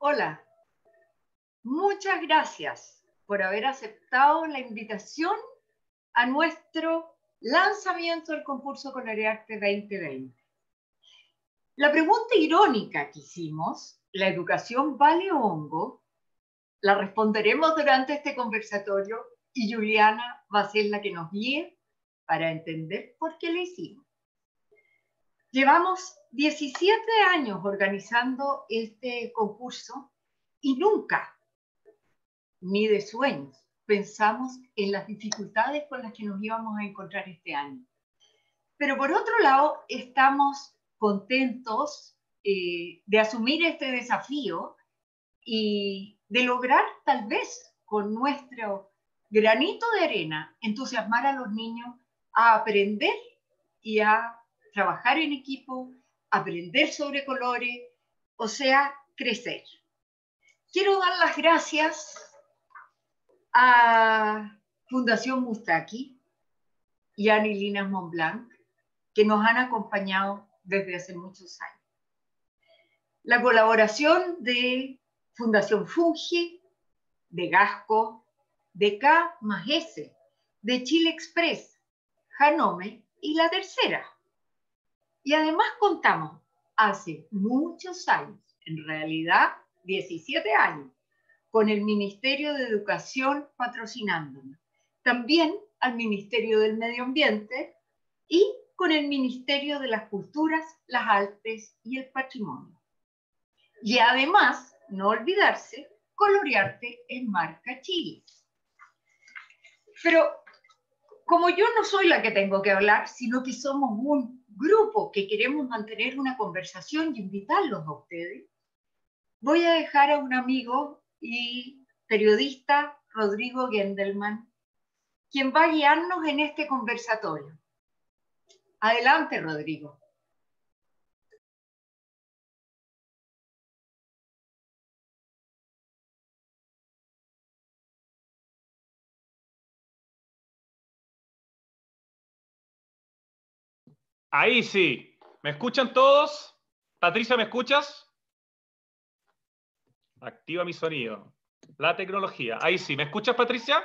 Hola, muchas gracias por haber aceptado la invitación a nuestro lanzamiento del concurso con Colorearte 2020. La pregunta irónica que hicimos, ¿la educación vale hongo? La responderemos durante este conversatorio y Juliana va a ser la que nos guíe para entender por qué la hicimos. Llevamos 17 años organizando este concurso y nunca, ni de sueños, pensamos en las dificultades con las que nos íbamos a encontrar este año. Pero por otro lado, estamos contentos eh, de asumir este desafío y de lograr tal vez con nuestro granito de arena entusiasmar a los niños a aprender y a trabajar en equipo, aprender sobre colores, o sea, crecer. Quiero dar las gracias a Fundación Mustaki y a Montblanc, que nos han acompañado desde hace muchos años. La colaboración de Fundación Fungi, de Gasco, de K de Chile Express, Janome y la tercera, y además contamos hace muchos años, en realidad 17 años, con el Ministerio de Educación patrocinándonos. También al Ministerio del Medio Ambiente y con el Ministerio de las Culturas, las Artes y el Patrimonio. Y además, no olvidarse, colorearte en marca Chile. Pero como yo no soy la que tengo que hablar, sino que somos un grupo que queremos mantener una conversación y invitarlos a ustedes, voy a dejar a un amigo y periodista, Rodrigo Gendelman, quien va a guiarnos en este conversatorio. Adelante, Rodrigo. Ahí sí. ¿Me escuchan todos? Patricia, ¿me escuchas? Activa mi sonido. La tecnología. Ahí sí. ¿Me escuchas, Patricia?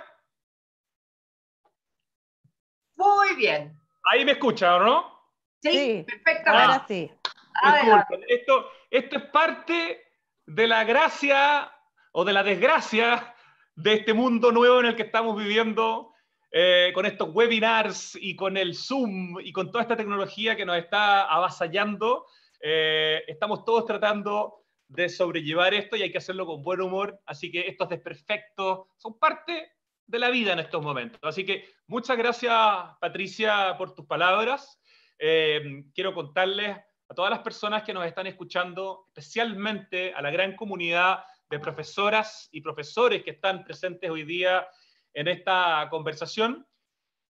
Muy bien. Ahí me escuchan, no? Sí, perfectamente. Ahora sí. Disculpen, esto, esto es parte de la gracia o de la desgracia de este mundo nuevo en el que estamos viviendo eh, con estos webinars y con el Zoom y con toda esta tecnología que nos está avasallando, eh, estamos todos tratando de sobrellevar esto y hay que hacerlo con buen humor. Así que estos desperfectos son parte de la vida en estos momentos. Así que muchas gracias, Patricia, por tus palabras. Eh, quiero contarles a todas las personas que nos están escuchando, especialmente a la gran comunidad de profesoras y profesores que están presentes hoy día en esta conversación,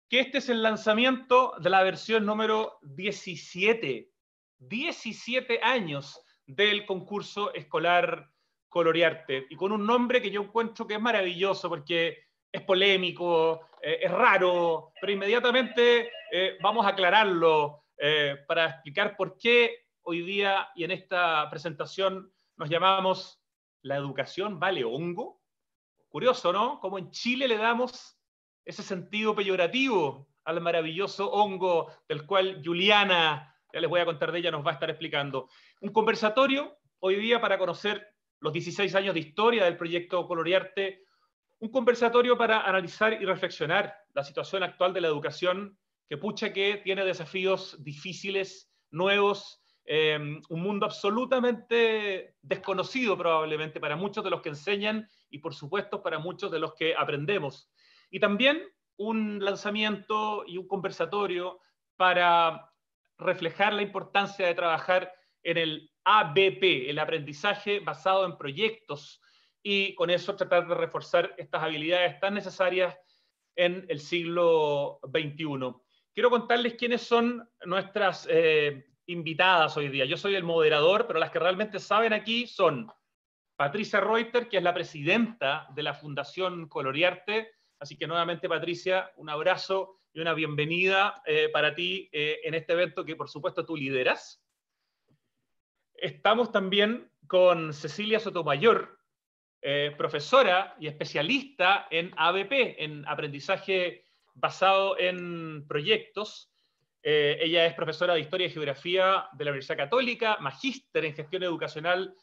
que este es el lanzamiento de la versión número 17, 17 años del concurso escolar Colorearte, y con un nombre que yo encuentro que es maravilloso porque es polémico, eh, es raro, pero inmediatamente eh, vamos a aclararlo eh, para explicar por qué hoy día y en esta presentación nos llamamos La educación vale hongo. Curioso, ¿no? Como en Chile le damos ese sentido peyorativo al maravilloso hongo del cual Juliana, ya les voy a contar de ella, nos va a estar explicando. Un conversatorio hoy día para conocer los 16 años de historia del proyecto Coloriarte, un conversatorio para analizar y reflexionar la situación actual de la educación, que pucha que tiene desafíos difíciles, nuevos, eh, un mundo absolutamente desconocido probablemente para muchos de los que enseñan y por supuesto para muchos de los que aprendemos. Y también un lanzamiento y un conversatorio para reflejar la importancia de trabajar en el ABP, el aprendizaje basado en proyectos, y con eso tratar de reforzar estas habilidades tan necesarias en el siglo XXI. Quiero contarles quiénes son nuestras eh, invitadas hoy día. Yo soy el moderador, pero las que realmente saben aquí son Patricia Reuter, que es la presidenta de la Fundación Coloriarte. Así que nuevamente, Patricia, un abrazo y una bienvenida eh, para ti eh, en este evento que, por supuesto, tú lideras. Estamos también con Cecilia Sotomayor, eh, profesora y especialista en ABP, en aprendizaje basado en proyectos. ella es profesora de Historia y Geografía de la Universidad Católica, magíster en gestión educacional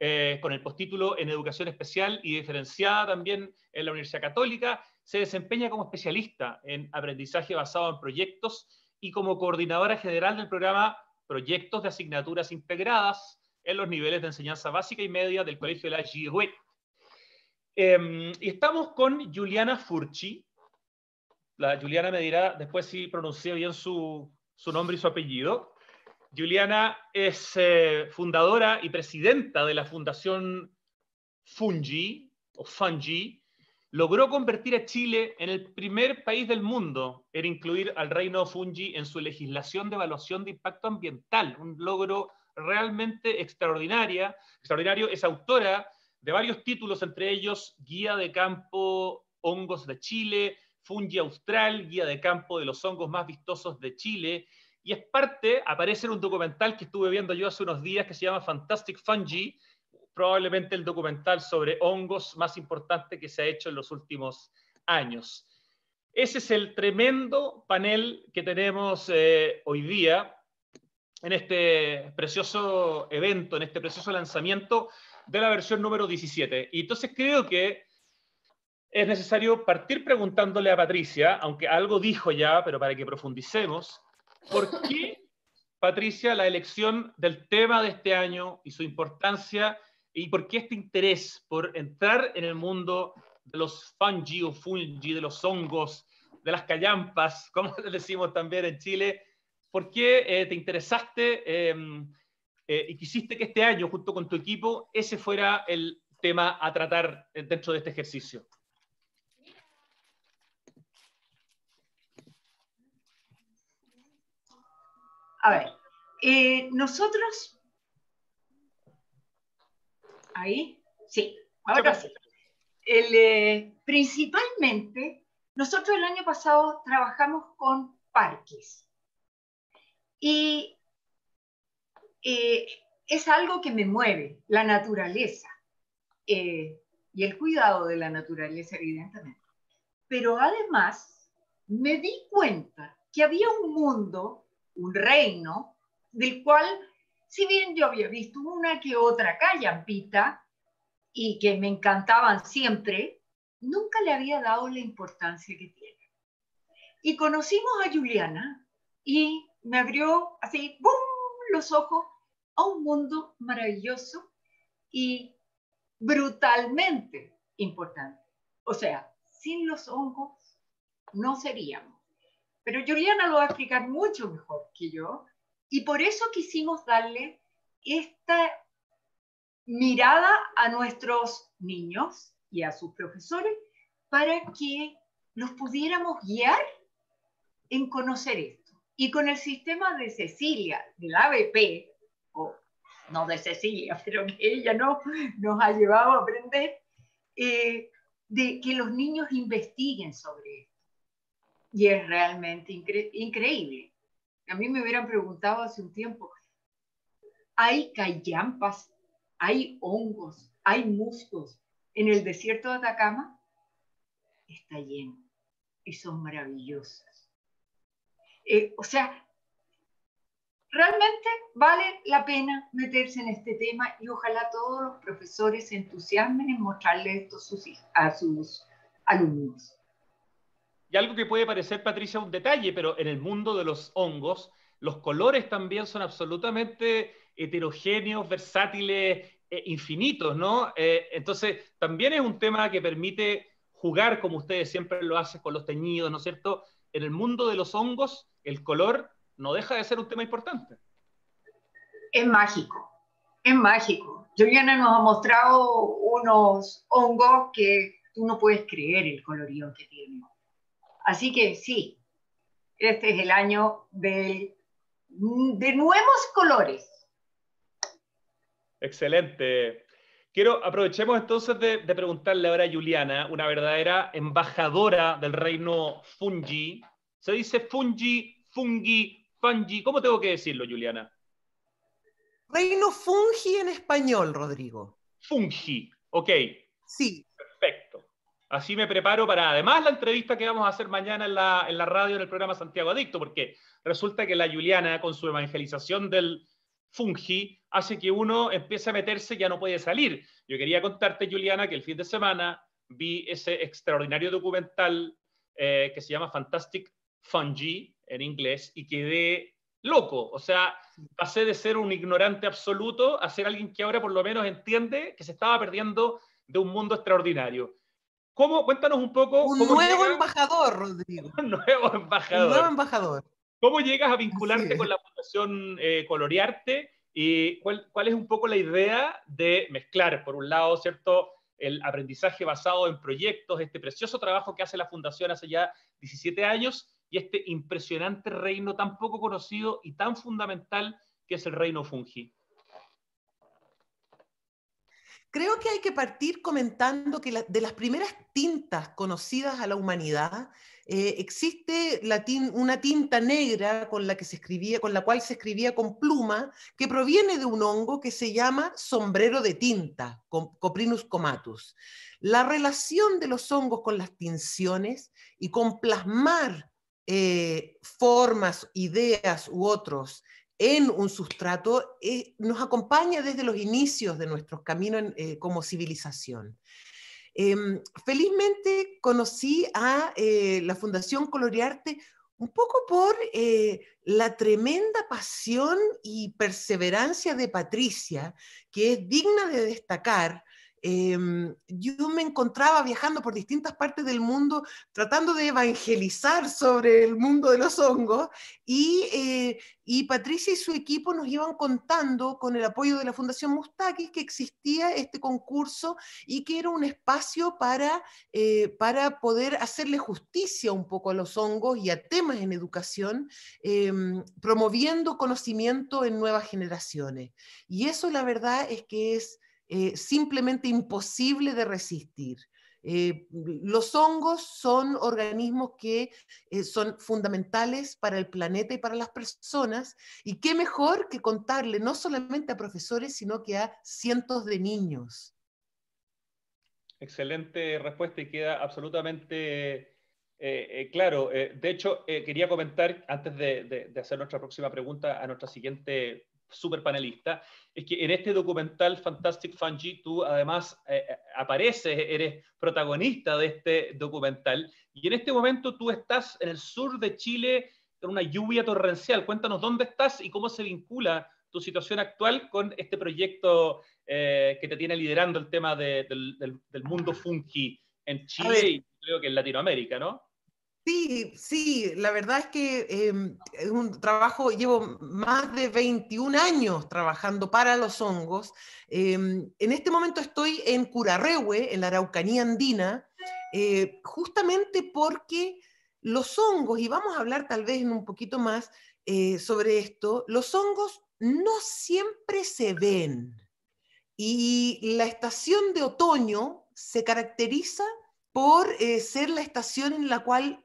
eh, con el postítulo en Educación Especial y diferenciada también en la Universidad Católica. Se desempeña como especialista en aprendizaje basado en proyectos y como coordinadora general del programa Proyectos de Asignaturas Integradas en los niveles de enseñanza básica y media del Colegio de la Girouet. Em, y estamos con Juliana Furchi. La Juliana me dirá después si pronuncié bien su nombre y su apellido. Juliana es eh, fundadora y presidenta de la Fundación Fungi, o Fungi, logró convertir a Chile en el primer país del mundo en incluir al reino Fungi en su legislación de evaluación de impacto ambiental, un logro realmente extraordinaria, extraordinario. Es autora de varios títulos, entre ellos Guía de Campo Hongos de Chile, Fungi Austral, Guía de Campo de los Hongos Más Vistosos de Chile, y es parte, aparece en un documental que estuve viendo yo hace unos días que se llama Fantastic Fungi, probablemente el documental sobre hongos más importante que se ha hecho en los últimos años. Ese es el tremendo panel que tenemos eh, hoy día en este precioso evento, en este precioso lanzamiento de la versión número 17. Y entonces creo que es necesario partir preguntándole a Patricia, aunque algo dijo ya, pero para que profundicemos, ¿Por qué, Patricia, la elección del tema de este año y su importancia y por qué este interés por entrar en el mundo de los fungi o fungi, de los hongos, de las callampas, como le decimos también en Chile? ¿Por qué eh, te interesaste em, eh, y quisiste que este año, junto con tu equipo, ese fuera el tema a tratar eh, dentro de este ejercicio? A ver, eh, nosotros... Ahí, sí, ahora sí. Eh, principalmente, nosotros el año pasado trabajamos con parques. Y eh, es algo que me mueve, la naturaleza. y el cuidado de la naturaleza, evidentemente. Pero además, me di cuenta que había un mundo un reino del cual, si bien yo había visto una que otra callampita y que me encantaban siempre, nunca le había dado la importancia que tiene. Y conocimos a Juliana y me abrió así, ¡bum!, los ojos a un mundo maravilloso y brutalmente importante. O sea, sin los ojos no seríamos. Pero Juliana lo va a explicar mucho mejor que yo. Y por eso quisimos darle esta mirada a nuestros niños y a sus profesores para que los pudiéramos guiar en conocer esto. Y con el sistema de Cecilia, del ABP, o no de Cecilia, pero que ella nos ha llevado a aprender, eh, de que los niños investiguen sobre esto. Y es realmente increíble. A mí me hubieran preguntado hace un tiempo, hay callampas, hay hongos, hay musgos en el desierto de Atacama. Está lleno y son maravillosos. Eh, o sea, realmente vale la pena meterse en este tema y ojalá todos los profesores se entusiasmen en mostrarle esto a sus alumnos. Y algo que puede parecer, Patricia, un detalle, pero en el mundo de los hongos, los colores también son absolutamente heterogéneos, versátiles, eh, infinitos, ¿no? Eh, entonces, también es un tema que permite jugar, como ustedes siempre lo hacen, con los teñidos, ¿no es cierto? En el mundo de los hongos, el color no deja de ser un tema importante. Es mágico, es mágico. Juliana nos ha mostrado unos hongos que tú no puedes creer el colorido que tienen. Así que sí, este es el año de nuevos colores. Excelente. Quiero, aprovechemos entonces de, de, preguntarle ahora a Juliana, una verdadera embajadora del reino fungi. ¿Se dice fungi, fungi, fungi? ¿Cómo tengo que decirlo, Juliana? Reino fungi en español, Rodrigo. Fungi, ok. Sí. Perfecto. Así me preparo para además la entrevista que vamos a hacer mañana en la, radio en el programa Santiago Adicto, porque resulta que la Juliana, con su evangelización del fungi, hace que uno empiece a meterse y ya no puede salir. Yo quería contarte, Juliana, que el fin de semana vi ese extraordinario documental eh, que se llama Fantastic Fungi en inglés y quedé loco. O sea, pasé de ser un ignorante absoluto a ser alguien que ahora por lo menos entiende que se estaba perdiendo de un mundo extraordinario. ¿Cómo? Cuéntanos un poco. Un nuevo llegas... embajador, Rodrigo. Un nuevo embajador. Un nuevo embajador. ¿Cómo llegas a vincularte con la Fundación eh, Colorearte? ¿Y cuál, cuál, es un poco la idea de mezclar, por un lado, ¿cierto? el aprendizaje basado en proyectos, este precioso trabajo que hace la Fundación hace ya 17 años y este impresionante reino tan poco conocido y tan fundamental que es el reino fungi? Creo que hay que partir comentando que de las primeras tintas conocidas a la humanidad eh, existe una tinta negra con la, que se escribía, con la cual se escribía con pluma, que proviene de un hongo que se llama sombrero de tinta, Coprinus comatus. La relación de los hongos con las tinciones y con plasmar eh, formas, ideas u otros en un sustrato eh, nos acompaña desde los inicios de nuestros caminos eh, como civilización. Em, felizmente conocí a eh, la Fundación Colorearte un poco por la tremenda pasión y perseverancia de Patricia, que es digna de destacar, Em, yo me encontraba viajando por distintas partes del mundo tratando de evangelizar sobre el mundo de los hongos eh, y, Patricia y su equipo nos iban contando con el apoyo de la Fundación mustaki que existía este concurso y que era un espacio para, eh, para poder hacerle justicia un poco a los hongos y a temas en educación, em, promoviendo conocimiento en nuevas generaciones. Y eso la verdad es que es eh, simplemente imposible de resistir. Eh, los hongos son organismos que eh, son fundamentales para el planeta y para las personas, y qué mejor que contarle no solamente a profesores, sino que a cientos de niños. Excelente respuesta y queda absolutamente claro. de hecho, quería comentar, antes de, de, hacer nuestra próxima pregunta a nuestra siguiente super panelista, es que en este documental Fantastic Fungi tú además eh, eh, apareces, eres protagonista de este documental y en este momento tú estás en el sur de Chile en una lluvia torrencial. Cuéntanos dónde estás y cómo se vincula tu situación actual con este proyecto eh, que te tiene liderando el tema del, del, mundo funky en Chile y creo que en Latinoamérica, ¿no? Sí, sí, la verdad es que em, es un trabajo, llevo más de 21 años trabajando para los hongos. Em, en este momento estoy en Curarrehue, en la Araucanía andina, eh, justamente porque los hongos, y vamos a hablar tal vez en un poquito más eh, sobre esto, los hongos no siempre se ven. Y la estación de otoño se caracteriza por eh, ser la estación en la cual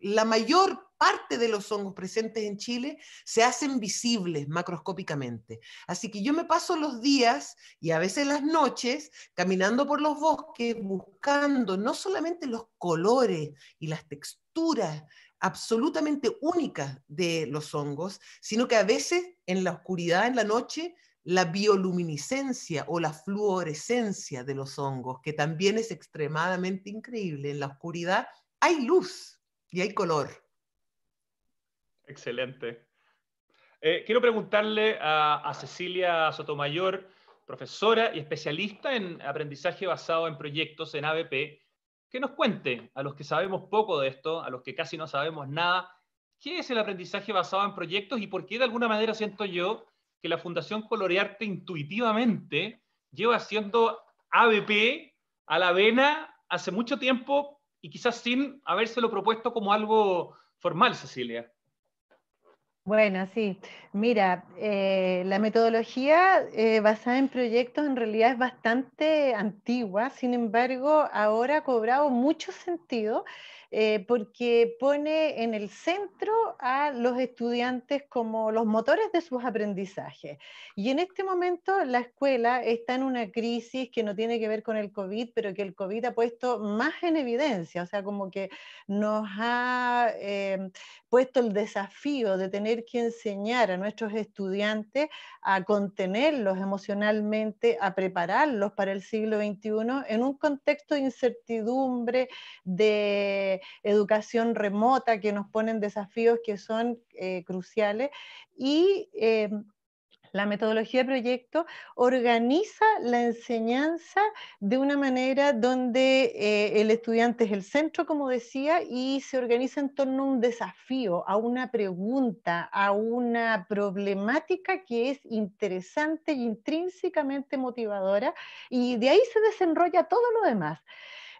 la mayor parte de los hongos presentes en Chile se hacen visibles macroscópicamente. Así que yo me paso los días y a veces las noches caminando por los bosques buscando no solamente los colores y las texturas absolutamente únicas de los hongos, sino que a veces en la oscuridad, en la noche, la bioluminiscencia o la fluorescencia de los hongos, que también es extremadamente increíble. En la oscuridad hay luz y hay color. Excelente. Eh, quiero preguntarle a, a, Cecilia Sotomayor, profesora y especialista en aprendizaje basado en proyectos en ABP, que nos cuente a los que sabemos poco de esto, a los que casi no sabemos nada, qué es el aprendizaje basado en proyectos y por qué de alguna manera siento yo que la Fundación Colorearte intuitivamente lleva haciendo ABP a la avena hace mucho tiempo y quizás sin habérselo propuesto como algo formal, Cecilia. Bueno, sí. Mira, eh, la metodología eh, basada en proyectos en realidad es bastante antigua, sin embargo, ahora ha cobrado mucho sentido eh, porque pone en el centro a los estudiantes como los motores de sus aprendizajes. Y en este momento la escuela está en una crisis que no tiene que ver con el COVID, pero que el COVID ha puesto más en evidencia, o sea, como que nos ha eh, puesto el desafío de tener que enseñar a nuestros estudiantes a contenerlos emocionalmente, a prepararlos para el siglo XXI en un contexto de incertidumbre, de educación remota que nos ponen desafíos que son eh, cruciales y eh, la metodología de proyecto organiza la enseñanza de una manera donde eh, el estudiante es el centro, como decía, y se organiza en torno a un desafío, a una pregunta, a una problemática que es interesante e intrínsecamente motivadora, y de ahí se desenrolla todo lo demás.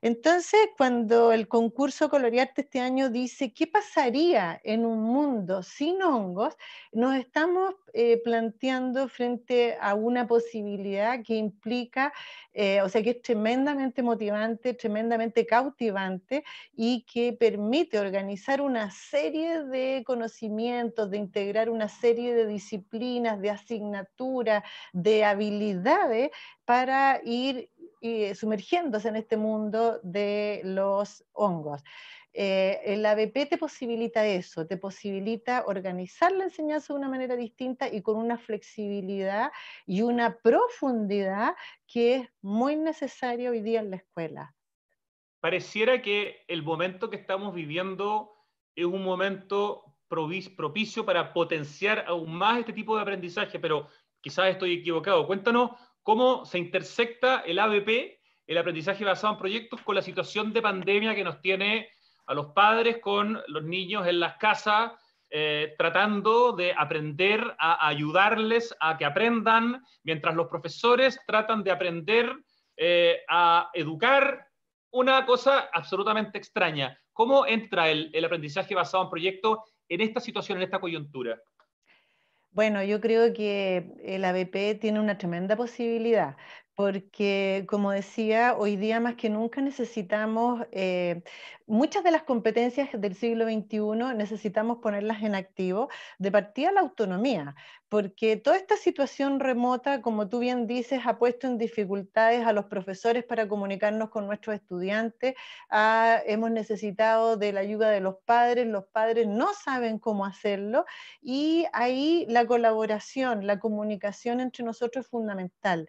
Entonces, cuando el concurso Colorearte este año dice qué pasaría en un mundo sin hongos, nos estamos eh, planteando frente a una posibilidad que implica, eh, o sea, que es tremendamente motivante, tremendamente cautivante y que permite organizar una serie de conocimientos, de integrar una serie de disciplinas, de asignaturas, de habilidades para ir sumergiéndose en este mundo de los hongos. Eh, el ABP te posibilita eso, te posibilita organizar la enseñanza de una manera distinta y con una flexibilidad y una profundidad que es muy necesaria hoy día en la escuela. Pareciera que el momento que estamos viviendo es un momento propicio para potenciar aún más este tipo de aprendizaje, pero quizás estoy equivocado. Cuéntanos cómo se intersecta el ABP, el aprendizaje basado en proyectos, con la situación de pandemia que nos tiene a los padres con los niños en las casas, eh, tratando de aprender a ayudarles a que aprendan, mientras los profesores tratan de aprender eh, a educar. Una cosa absolutamente extraña. ¿Cómo entra el aprendizaje basado en proyectos en esta situación, en esta coyuntura? Bueno, yo creo que el ABP tiene una tremenda posibilidad porque, como decía, hoy día más que nunca necesitamos, eh, muchas de las competencias del siglo XXI necesitamos ponerlas en activo, de partida la autonomía, porque toda esta situación remota, como tú bien dices, ha puesto en dificultades a los profesores para comunicarnos con nuestros estudiantes, ah, hemos necesitado de la ayuda de los padres, los padres no saben cómo hacerlo y ahí la colaboración, la comunicación entre nosotros es fundamental.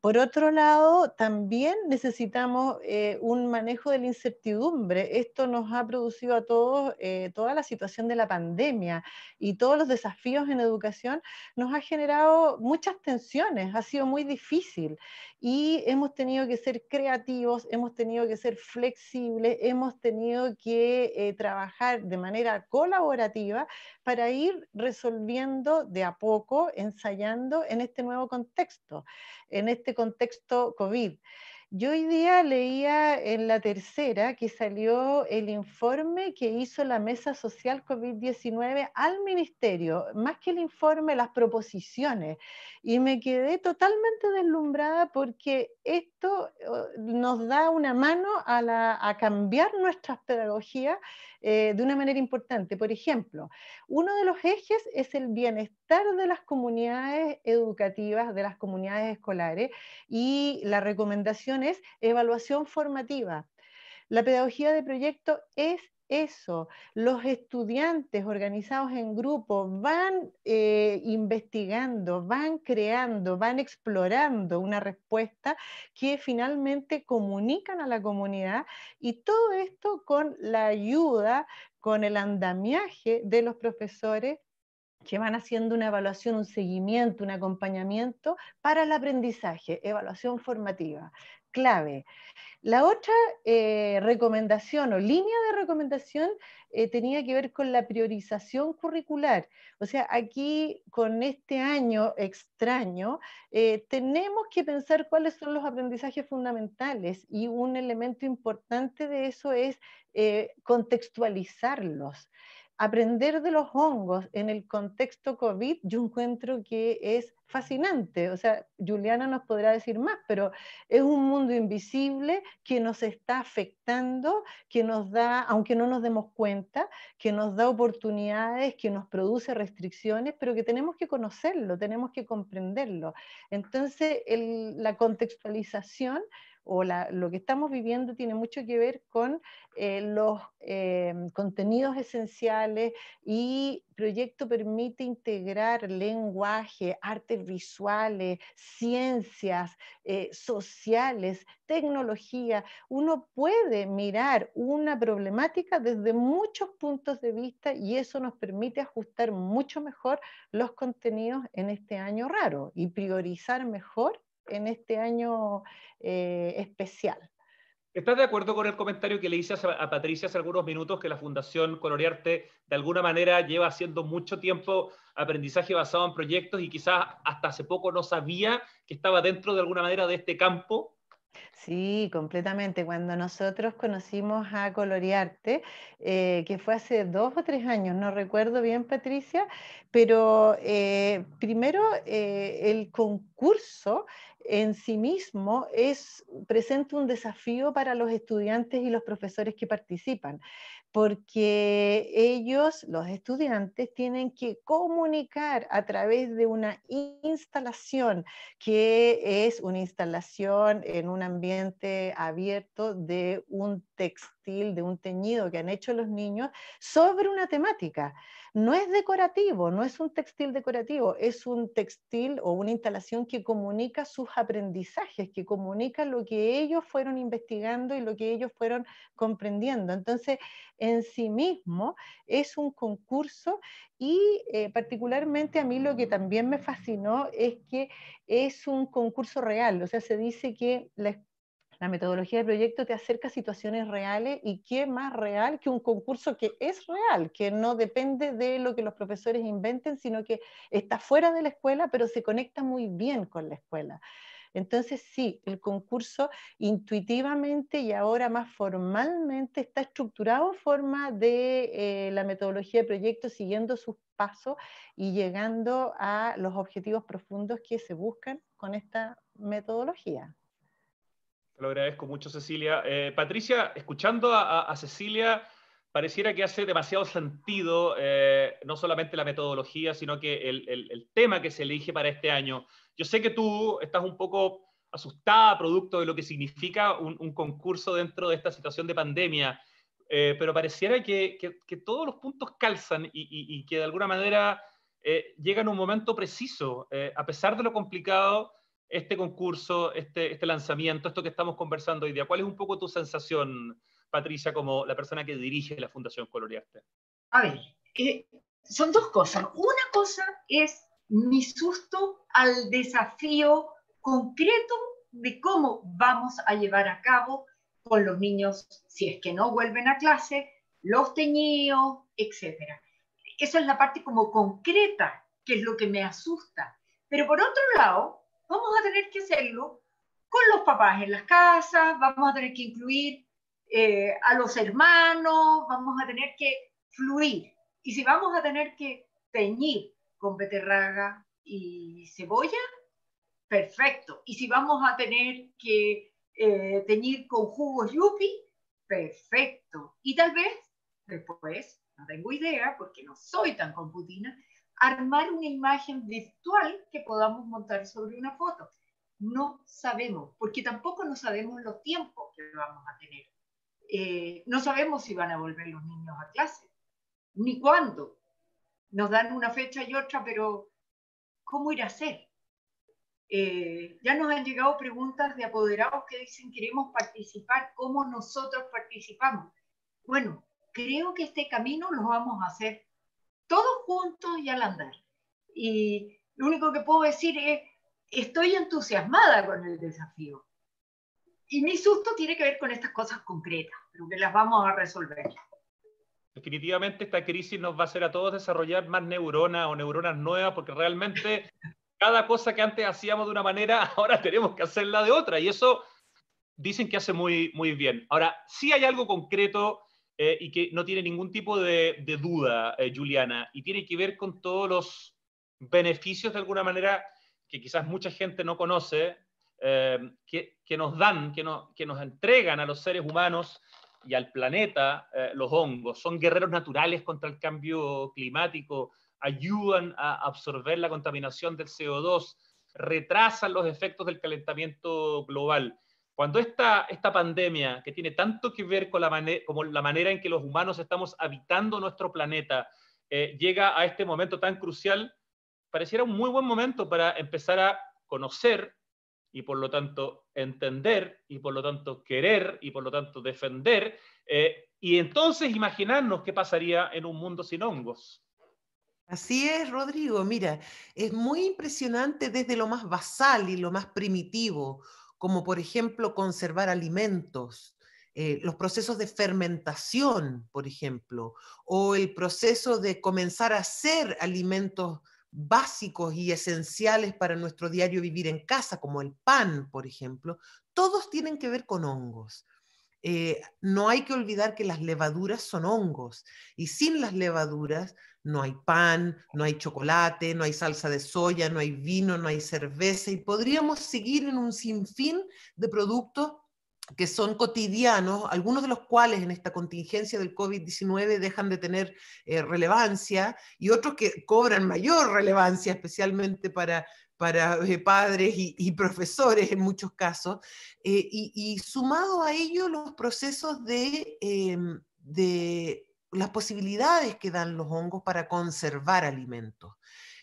Por otro lado, también necesitamos eh, un manejo de la incertidumbre. Esto nos ha producido a todos eh, toda la situación de la pandemia y todos los desafíos en educación nos ha generado muchas tensiones, ha sido muy difícil y hemos tenido que ser creativos, hemos tenido que ser flexibles, hemos tenido que eh, trabajar de manera colaborativa para ir resolviendo de a poco, ensayando en este nuevo contexto, en este contexto COVID. Yo hoy día leía en la tercera que salió el informe que hizo la Mesa Social COVID-19 al Ministerio, más que el informe, las proposiciones. Y me quedé totalmente deslumbrada porque esto oh, nos da una mano a, cambiar nuestras pedagogías eh, de una manera importante. Por ejemplo, uno de los ejes es el bienestar de las comunidades educativas, de las comunidades escolares, y la recomendación es evaluación formativa. La pedagogía de proyecto es eso. Los estudiantes organizados en grupo van eh, investigando, van creando, van explorando una respuesta que finalmente comunican a la comunidad y todo esto con la ayuda, con el andamiaje de los profesores que van haciendo una evaluación, un seguimiento, un acompañamiento para el aprendizaje, evaluación formativa, clave. La otra eh, recomendación o línea de recomendación eh, tenía que ver con la priorización curricular. O sea, aquí con este año extraño, eh, tenemos que pensar cuáles son los aprendizajes fundamentales y un elemento importante de eso es contextualizarlos aprender de los hongos en el contexto COVID, yo encuentro que es fascinante. O sea, Juliana nos podrá decir más, pero es un mundo invisible que nos está afectando, que nos da, aunque no nos demos cuenta, que nos da oportunidades, que nos produce restricciones, pero que tenemos que conocerlo, tenemos que comprenderlo. Entonces, la contextualización o lo que estamos viviendo tiene mucho que ver con eh, los eh, contenidos esenciales y proyecto permite integrar lenguaje, artes visuales, ciencias eh, sociales, tecnología. Uno puede mirar una problemática desde muchos puntos de vista y eso nos permite ajustar mucho mejor los contenidos en este año raro y priorizar mejor en este año eh, especial. ¿Estás de acuerdo con el comentario que le hice a Patricia hace algunos minutos que la Fundación Colorearte de alguna manera lleva haciendo mucho tiempo aprendizaje basado en proyectos y quizás hasta hace poco no sabía que estaba dentro de alguna manera de este campo? Sí, completamente. Cuando nosotros conocimos a Colorearte, eh, que fue hace dos o tres años, no recuerdo bien, Patricia, pero eh, primero eh, el concurso en sí mismo es, presenta un desafío para los estudiantes y los profesores que participan porque ellos, los estudiantes, tienen que comunicar a través de una instalación que es una instalación en un ambiente abierto de un textil, de un teñido que han hecho los niños sobre una temática no es decorativo, no es un textil decorativo, es un textil o una instalación que comunica sus aprendizajes, que comunica lo que ellos fueron investigando y lo que ellos fueron comprendiendo. Entonces, en sí mismo es un concurso y eh, particularmente a mí lo que también me fascinó es que es un concurso real, o sea, se dice que la la metodología de proyecto te acerca a situaciones reales y qué más real que un concurso que es real, que no depende de lo que los profesores inventen, sino que está fuera de la escuela, pero se conecta muy bien con la escuela. Entonces, sí, el concurso intuitivamente y ahora más formalmente está estructurado en forma de eh, la metodología de proyecto, siguiendo sus pasos y llegando a los objetivos profundos que se buscan con esta metodología lo agradezco mucho, Cecilia. Eh, Patricia, escuchando a, Cecilia, pareciera que hace demasiado sentido eh, no solamente la metodología, sino que el, tema que se elige para este año. Yo sé que tú estás un poco asustada producto de lo que significa un, concurso dentro de esta situación de pandemia, eh, pero pareciera que, todos los puntos calzan y, que de alguna manera llegan un momento preciso, a pesar de lo complicado, este concurso, este, este, lanzamiento, esto que estamos conversando hoy día. ¿Cuál es un poco tu sensación, Patricia, como la persona que dirige la Fundación Coloreaste? A ver, eh, son dos cosas. Una cosa es mi susto al desafío concreto de cómo vamos a llevar a cabo con los niños, si es que no vuelven a clase, los teñidos, etc. Esa es la parte como concreta, que es lo que me asusta. Pero por otro lado, vamos a tener que hacerlo con los papás en las casas, vamos a tener que incluir eh, a los hermanos, vamos a tener que fluir. Y si vamos a tener que teñir con beterraga y cebolla, perfecto. Y si vamos a tener que eh, teñir con jugos yupi, perfecto. Y tal vez después, no tengo idea porque no soy tan computina, armar una imagen virtual que podamos montar sobre una foto. No sabemos, porque tampoco no sabemos los tiempos que vamos a tener. Eh, no sabemos si van a volver los niños a clase, ni cuándo. Nos dan una fecha y otra, pero ¿cómo ir a hacer? Eh, ya nos han llegado preguntas de apoderados que dicen queremos participar, ¿cómo nosotros participamos? Bueno, creo que este camino lo vamos a hacer todos juntos y al andar. Y lo único que puedo decir es, estoy entusiasmada con el desafío. Y mi susto tiene que ver con estas cosas concretas, pero que las vamos a resolver. Definitivamente esta crisis nos va a hacer a todos desarrollar más neuronas o neuronas nuevas, porque realmente cada cosa que antes hacíamos de una manera, ahora tenemos que hacerla de otra. Y eso dicen que hace muy, muy bien. Ahora, sí hay algo concreto eh, y que no tiene ningún tipo de, duda, eh, Juliana, y tiene que ver con todos los beneficios de alguna manera que quizás mucha gente no conoce, eh, que, nos dan, que nos entregan a los seres humanos y al planeta los hongos. Son guerreros naturales contra el cambio climático, ayudan a absorber la contaminación del CO2, retrasan los efectos del calentamiento global. Cuando esta, pandemia, que tiene tanto que ver con la, manera, como la manera en que los humanos estamos habitando nuestro planeta, eh, llega a este momento tan crucial, pareciera un muy buen momento para empezar a conocer y por lo tanto entender y por lo tanto querer y por lo tanto defender eh, y entonces imaginarnos qué pasaría en un mundo sin hongos. Así es, Rodrigo. Mira, es muy impresionante desde lo más basal y lo más primitivo como por ejemplo conservar alimentos, eh, los procesos de fermentación, por ejemplo, o el proceso de comenzar a hacer alimentos básicos y esenciales para nuestro diario vivir en casa, como el pan, por ejemplo, todos tienen que ver con hongos. Eh, no hay que olvidar que las levaduras son hongos y sin las levaduras no hay pan, no hay chocolate, no hay salsa de soya, no hay vino, no hay cerveza y podríamos seguir en un sinfín de productos que son cotidianos, algunos de los cuales en esta contingencia del COVID-19 dejan de tener eh, relevancia y otros que cobran mayor relevancia, especialmente para, para eh, padres y, profesores en muchos casos. Eh, y, sumado a ello los procesos de, em, de las posibilidades que dan los hongos para conservar alimentos.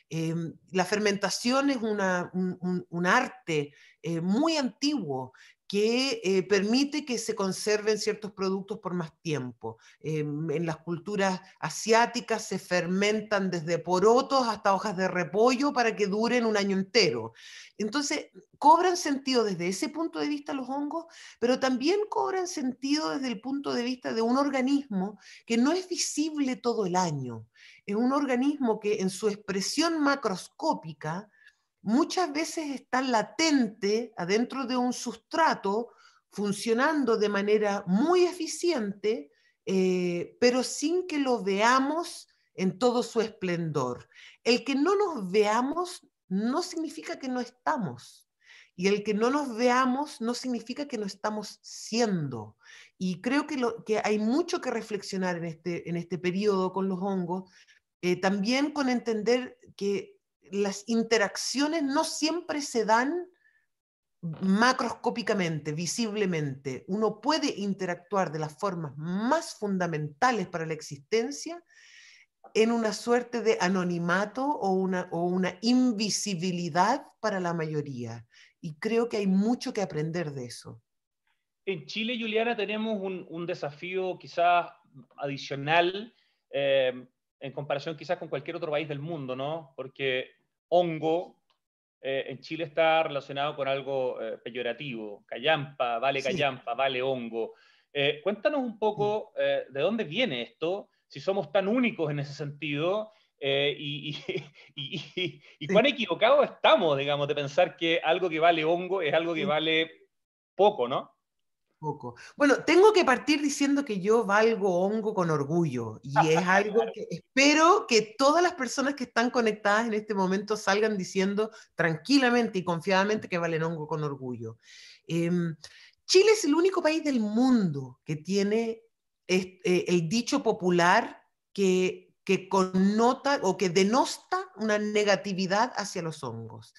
Em, la fermentación es un, arte eh, muy antiguo que eh, permite que se conserven ciertos productos por más tiempo. Em, en las culturas asiáticas se fermentan desde porotos hasta hojas de repollo para que duren un año entero. Entonces, cobran sentido desde ese punto de vista los hongos, pero también cobran sentido desde el punto de vista de un organismo que no es visible todo el año. Es un organismo que en su expresión macroscópica, muchas veces está latente adentro de un sustrato, funcionando de manera muy eficiente, eh, pero sin que lo veamos en todo su esplendor. El que no nos veamos no significa que no estamos. Y el que no nos veamos no significa que no estamos siendo. Y creo que, hay mucho que reflexionar en este, en este periodo con los hongos, eh, también con entender que las interacciones no siempre se dan macroscópicamente, visiblemente. Uno puede interactuar de las formas más fundamentales para la existencia en una suerte de anonimato o una, una invisibilidad para la mayoría. Y creo que hay mucho que aprender de eso. En Chile, Juliana, tenemos un, desafío quizás adicional eh, en comparación quizás con cualquier otro país del mundo, ¿no? Porque hongo eh, en Chile está relacionado con algo eh, peyorativo, callampa, vale callampa, vale hongo. Eh, cuéntanos un poco mm. de dónde viene esto, si somos tan únicos en ese sentido y, y, cuán equivocados estamos, digamos, de pensar que algo que vale hongo es algo que vale poco, ¿no? poco. Bueno, tengo que partir diciendo que yo valgo hongo con orgullo y es algo que espero que todas las personas que están conectadas en este momento salgan diciendo tranquilamente y confiadamente que valen hongo con orgullo. Em, Chile es el único país del mundo que tiene eh, el dicho popular que, que connota o que denosta una negatividad hacia los hongos.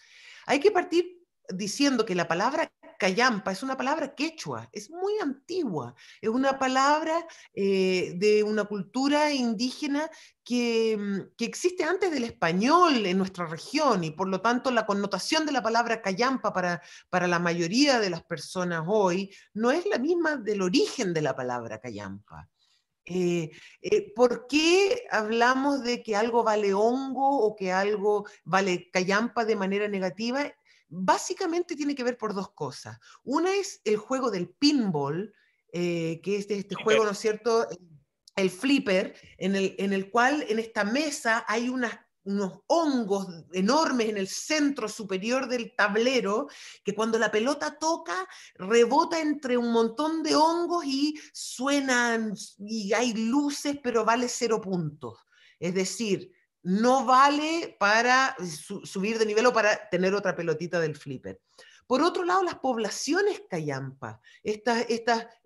Hay que partir diciendo que la palabra callampa es una palabra quechua, es muy antigua, es una palabra eh, de una cultura indígena mm, que, existe antes del español en nuestra región y por lo tanto la connotación de la palabra callampa para, para la mayoría de las personas hoy no es la misma del origen de la palabra callampa. Eh, eh, ¿Por qué hablamos de que algo vale hongo o que algo vale callampa de manera negativa? básicamente tiene que ver por dos cosas. Una es el juego del pinball, eh, que es este juego, ¿no es cierto? El flipper, en el, cual en esta mesa hay unos hongos enormes en el centro superior del tablero, que cuando la pelota toca, rebota entre un montón de hongos y suenan y hay luces, pero vale cero puntos. Es decir, no vale para subir de nivel o para tener otra pelotita del flipper. Por otro lado, las poblaciones Cayampa, estas,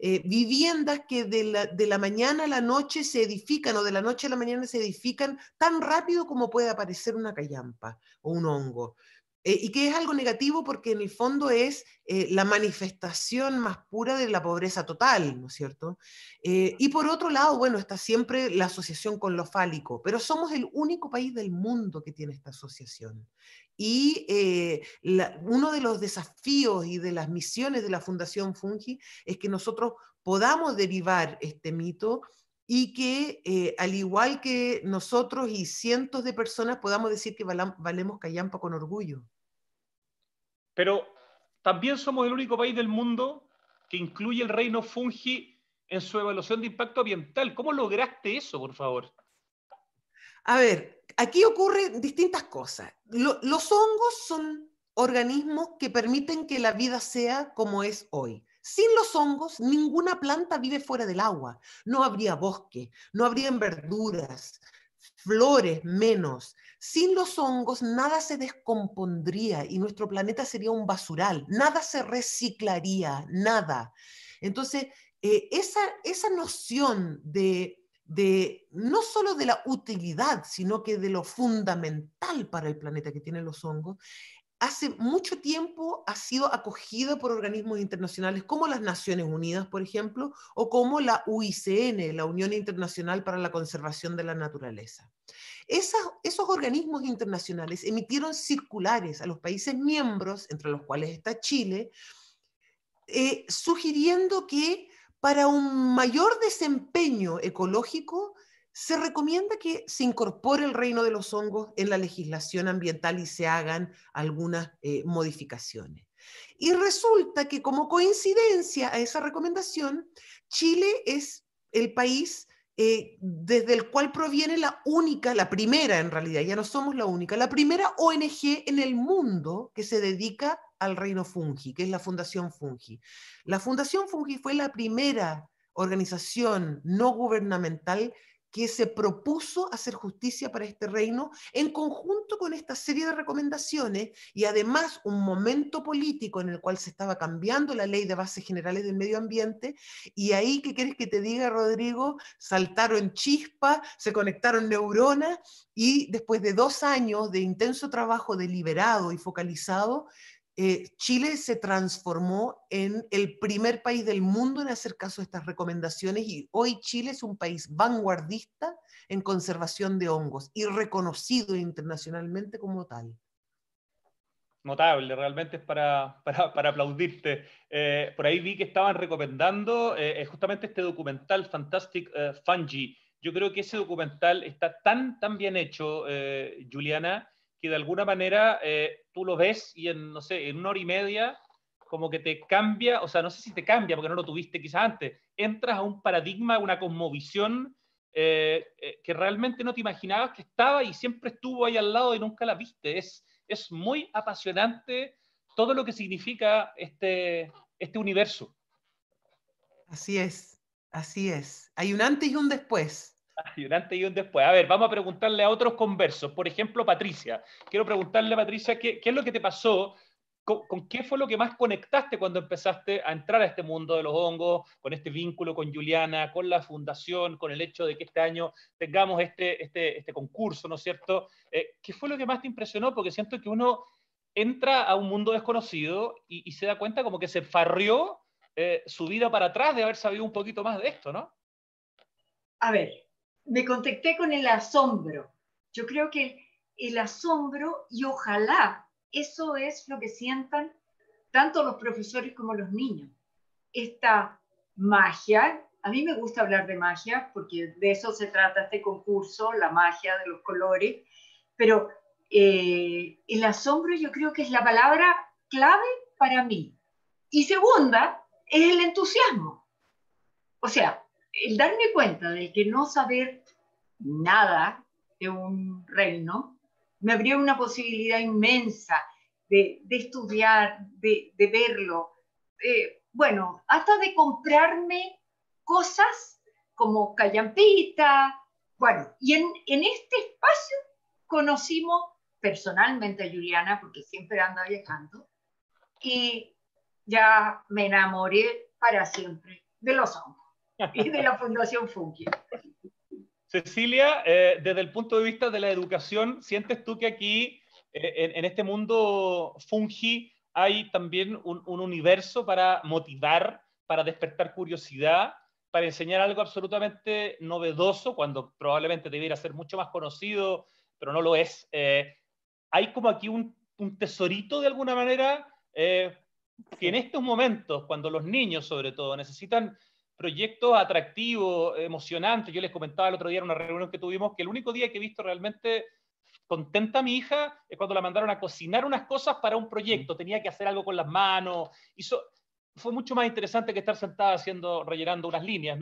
eh, viviendas que de la, de la, mañana a la noche se edifican o de la noche a la mañana se edifican tan rápido como puede aparecer una Cayampa o un hongo. Eh, y que es algo negativo porque en el fondo es eh, la manifestación más pura de la pobreza total, ¿no es cierto? Eh, y por otro lado, bueno, está siempre la asociación con lo fálico, pero somos el único país del mundo que tiene esta asociación. Y uno de los desafíos y de las misiones de la Fundación Fungi es que nosotros podamos derivar este mito y que eh, al igual que nosotros y cientos de personas podamos decir que valemos Callampa con orgullo. Pero también somos el único país del mundo que incluye el reino Fungi en su evaluación de impacto ambiental. ¿Cómo lograste eso, por favor? A ver, aquí ocurren distintas cosas. los hongos son organismos que permiten que la vida sea como es hoy. Sin los hongos, ninguna planta vive fuera del agua. No habría bosque, no habrían verduras, flores menos. Sin los hongos, nada se descompondría y nuestro planeta sería un basural. Nada se reciclaría, nada. Entonces, eh, esa, esa noción de de no solo de la utilidad, sino que de lo fundamental para el planeta que tienen los hongos, hace mucho tiempo ha sido acogida por organismos internacionales como las Naciones Unidas, por ejemplo, o como la UICN, la Unión Internacional para la Conservación de la Naturaleza. esos organismos internacionales emitieron circulares a los países miembros, entre los cuales está Chile, eh, sugiriendo que para un mayor desempeño ecológico se recomienda que se incorpore el reino de los hongos en la legislación ambiental y se hagan algunas eh, modificaciones. Y resulta que como coincidencia a esa recomendación, Chile es el país eh, desde el cual proviene la única, la primera en realidad, ya no somos la única, la primera ONG en el mundo que se dedica al reino fungi, que es la Fundación Fungi. La Fundación Fungi fue la primera organización no gubernamental que se propuso hacer justicia para este reino en conjunto con esta serie de recomendaciones y además un momento político en el cual se estaba cambiando la ley de bases generales del medio ambiente. Y ahí, ¿qué quieres que te diga, Rodrigo? Saltaron chispas, se conectaron neuronas y después de dos años de intenso trabajo deliberado y focalizado, eh, Chile se transformó en el primer país del mundo en hacer caso a estas recomendaciones y hoy Chile es un país vanguardista en conservación de hongos y reconocido internacionalmente como tal. Notable, realmente es para, para, aplaudirte. Eh, por ahí vi que estaban recomendando eh, justamente este documental Fantastic Fungi. Yo creo que ese documental está tan, tan bien hecho, Juliana, que de alguna manera eh, tú lo ves y en, no sé, en una hora y media como que te cambia, o sea, no sé si te cambia porque no lo tuviste quizás antes, entras a un paradigma, una cosmovisión eh, eh, que realmente no te imaginabas que estaba y siempre estuvo ahí al lado y nunca la viste. Es, es muy apasionante todo lo que significa este, este universo. Así es, así es. Hay un antes y un después. Hay un antes y un después. A ver, vamos a preguntarle a otros conversos. Por ejemplo, Patricia. Quiero preguntarle a Patricia qué, qué es lo que te pasó ¿Con, qué fue lo que más conectaste cuando empezaste a entrar a este mundo de los hongos, con este vínculo con Juliana, con la fundación, con el hecho de que este año tengamos este, este, este concurso, ¿no es cierto? Eh, ¿Qué fue lo que más te impresionó? Porque siento que uno entra a un mundo desconocido y, se da cuenta como que se farrió eh, su vida para atrás de haber sabido un poquito más de esto, ¿no? A ver, me contacté con el asombro. Yo creo que el, asombro y ojalá eso es lo que sientan tanto los profesores como los niños. Esta magia, a mí me gusta hablar de magia porque de eso se trata este concurso, la magia de los colores, pero eh, el asombro yo creo que es la palabra clave para mí. Y segunda es el entusiasmo. O sea, el darme cuenta de que no saber nada de un reino me abrió una posibilidad inmensa de, estudiar, de, verlo, bueno, hasta de comprarme cosas como callampita, bueno, y en, este espacio conocimos personalmente a Juliana, porque siempre anda viajando, y ya me enamoré para siempre de los hombres. y de la Fundación Fungi. Cecilia, eh, desde el punto de vista de la educación, ¿sientes tú que aquí, eh, en, este mundo Fungi, hay también un, universo para motivar, para despertar curiosidad, para enseñar algo absolutamente novedoso, cuando probablemente debiera ser mucho más conocido, pero no lo es? Eh, ¿Hay como aquí un, un, tesorito de alguna manera? que en estos momentos, cuando los niños sobre todo necesitan proyectos atractivos, emocionantes. Yo les comentaba el otro día en una reunión que tuvimos que el único día que he visto realmente contenta a mi hija es cuando la mandaron a cocinar unas cosas para un proyecto. Tenía que hacer algo con las manos. fue mucho más interesante que estar sentada haciendo, rellenando unas líneas,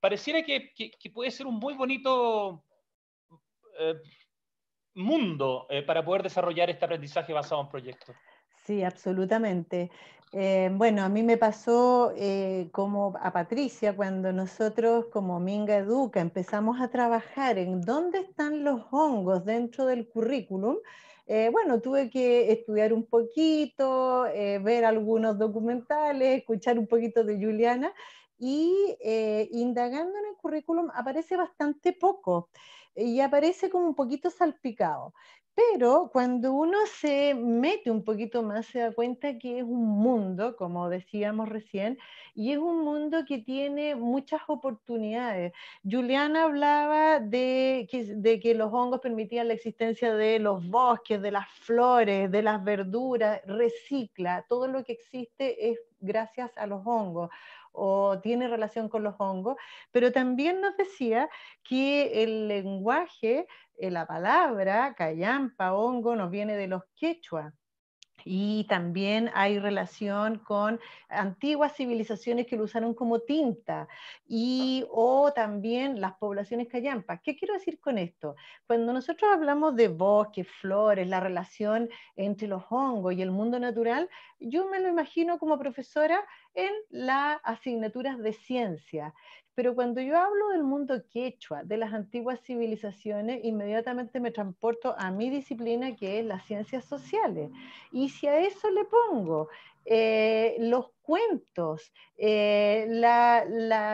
Pareciera que, puede ser un muy bonito eh, mundo eh, para poder desarrollar este aprendizaje basado en proyectos. Sí, absolutamente. Eh, bueno, a mí me pasó eh, como a Patricia cuando nosotros como Minga Educa empezamos a trabajar en dónde están los hongos dentro del currículum. Eh, bueno, tuve que estudiar un poquito, ver algunos documentales, escuchar un poquito de Juliana y indagando en el currículum aparece bastante poco y aparece como un poquito salpicado. Pero cuando uno se mete un poquito más, se da cuenta que es un mundo, como decíamos recién, y es un mundo que tiene muchas oportunidades. Juliana hablaba de que, los hongos permitían la existencia de los bosques, de las flores, de las verduras, recicla, todo lo que existe es gracias a los hongos o tiene relación con los hongos, pero también nos decía que el lenguaje, eh, la palabra, cayampa, hongo, nos viene de los quechua. Y también hay relación con antiguas civilizaciones que lo usaron como tinta y o también las poblaciones callampas. ¿Qué quiero decir con esto? Cuando nosotros hablamos de bosques, flores, la relación entre los hongos y el mundo natural, yo me lo imagino como profesora en las asignaturas de ciencia. Pero cuando yo hablo del mundo quechua, de las antiguas civilizaciones, inmediatamente me transporto a mi disciplina que es las ciencias sociales. Y si a eso le pongo eh, los cuentos, eh, la,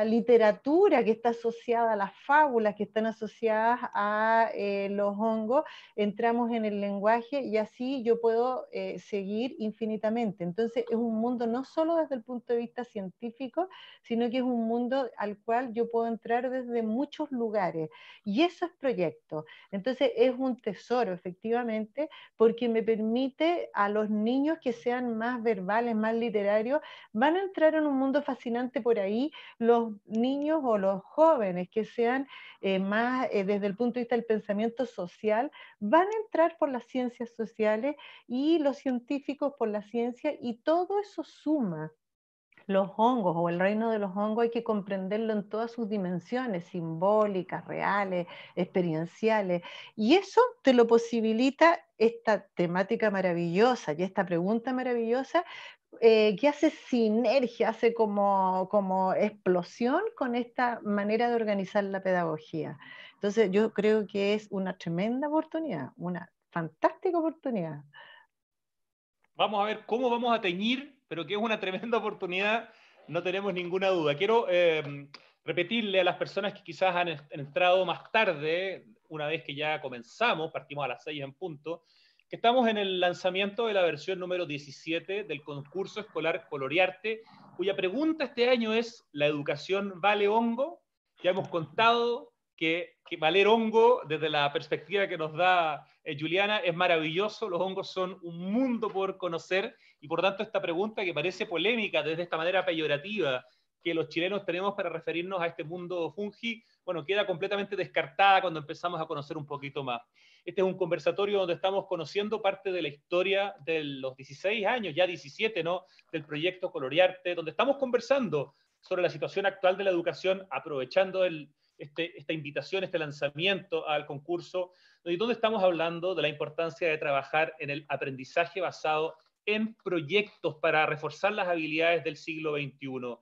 literatura que está asociada a las fábulas que están asociadas a eh, los hongos, entramos en el lenguaje y así yo puedo eh, seguir infinitamente. Entonces es un mundo no solo desde el punto de vista científico, sino que es un mundo al cual yo puedo entrar desde muchos lugares. Y eso es proyecto. Entonces es un tesoro, efectivamente, porque me permite a los niños que sean más verbales más literarios, van a entrar en un mundo fascinante por ahí los niños o los jóvenes que sean eh, más eh, desde el punto de vista del pensamiento social, van a entrar por las ciencias sociales y los científicos por la ciencia y todo eso suma los hongos o el reino de los hongos hay que comprenderlo en todas sus dimensiones, simbólicas, reales, experienciales. Y eso te lo posibilita esta temática maravillosa y esta pregunta maravillosa eh, que hace sinergia, hace como, como explosión con esta manera de organizar la pedagogía. Entonces yo creo que es una tremenda oportunidad, una fantástica oportunidad. Vamos a ver cómo vamos a teñir pero que es una tremenda oportunidad, no tenemos ninguna duda. Quiero em, repetirle a las personas que quizás han entrado más tarde, una vez que ya comenzamos, partimos a las seis en punto, que estamos en el lanzamiento de la versión número 17 del concurso escolar Colorearte, cuya pregunta este año es, ¿la educación vale hongo? Ya hemos contado que, valer hongo desde la perspectiva que nos da eh, Juliana es maravilloso. Los hongos son un mundo por conocer y por tanto esta pregunta que parece polémica desde esta manera peyorativa que los chilenos tenemos para referirnos a este mundo fungi, bueno, queda completamente descartada cuando empezamos a conocer un poquito más. Este es un conversatorio donde estamos conociendo parte de la historia de los 16 años, ya 17, ¿no? Del proyecto Colorearte, donde estamos conversando sobre la situación actual de la educación, aprovechando el, este, esta invitación, este lanzamiento al concurso, y donde estamos hablando de la importancia de trabajar en el aprendizaje basado en proyectos para reforzar las habilidades del siglo XXI.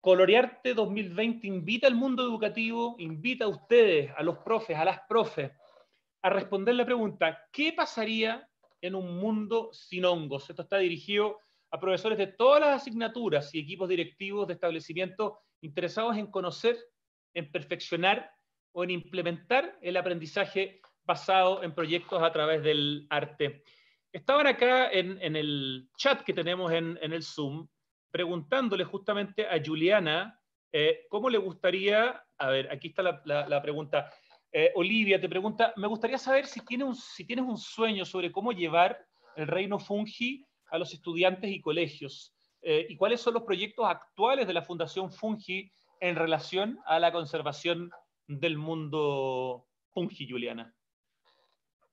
Colorearte 2020 invita al mundo educativo, invita a ustedes, a los profes, a las profes, a responder la pregunta, ¿qué pasaría en un mundo sin hongos? Esto está dirigido a profesores de todas las asignaturas y equipos directivos de establecimientos interesados en conocer en perfeccionar o en implementar el aprendizaje basado en proyectos a través del arte. Estaban acá en, el chat que tenemos en, el Zoom preguntándole justamente a Juliana eh, cómo le gustaría, a ver, aquí está la, pregunta. Eh, Olivia te pregunta, me gustaría saber si, tiene un, si tienes un sueño sobre cómo llevar el reino Fungi a los estudiantes y colegios eh, y cuáles son los proyectos actuales de la Fundación Fungi en relación a la conservación del mundo fungi, Juliana?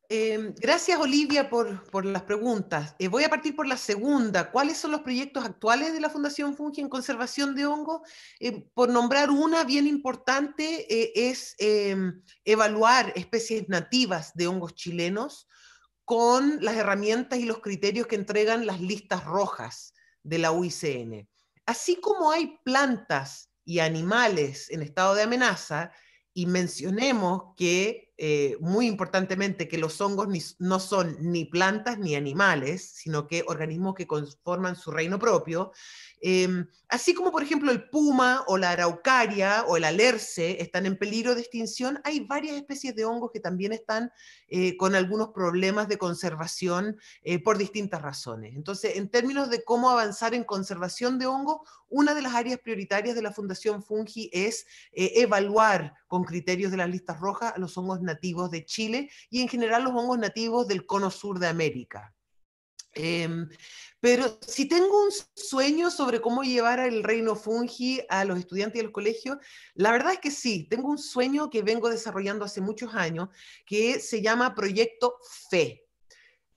Em, gracias, Olivia, por, por las preguntas. Eh, voy a partir por la segunda. ¿Cuáles son los proyectos actuales de la Fundación Fungi en conservación de hongos? Eh, por nombrar una bien importante eh, es em, evaluar especies nativas de hongos chilenos con las herramientas y los criterios que entregan las listas rojas de la UICN. Así como hay plantas y animales en estado de amenaza, y mencionemos que, eh, muy importantemente, que los hongos no son ni plantas ni animales, sino que organismos que conforman su reino propio, em, así como, por ejemplo, el puma o la araucaria o el alerce están en peligro de extinción, hay varias especies de hongos que también están eh, con algunos problemas de conservación eh, por distintas razones. Entonces, en términos de cómo avanzar en conservación de hongo, una de las áreas prioritarias de la Fundación Fungi es eh, evaluar con criterios de las listas rojas a los hongos nativos de Chile y en general los hongos nativos del cono sur de América. Em, pero si tengo un sueño sobre cómo llevar el reino fungi a los estudiantes del los colegios, la verdad es que sí, tengo un sueño que vengo desarrollando hace muchos años, que se llama Proyecto FE,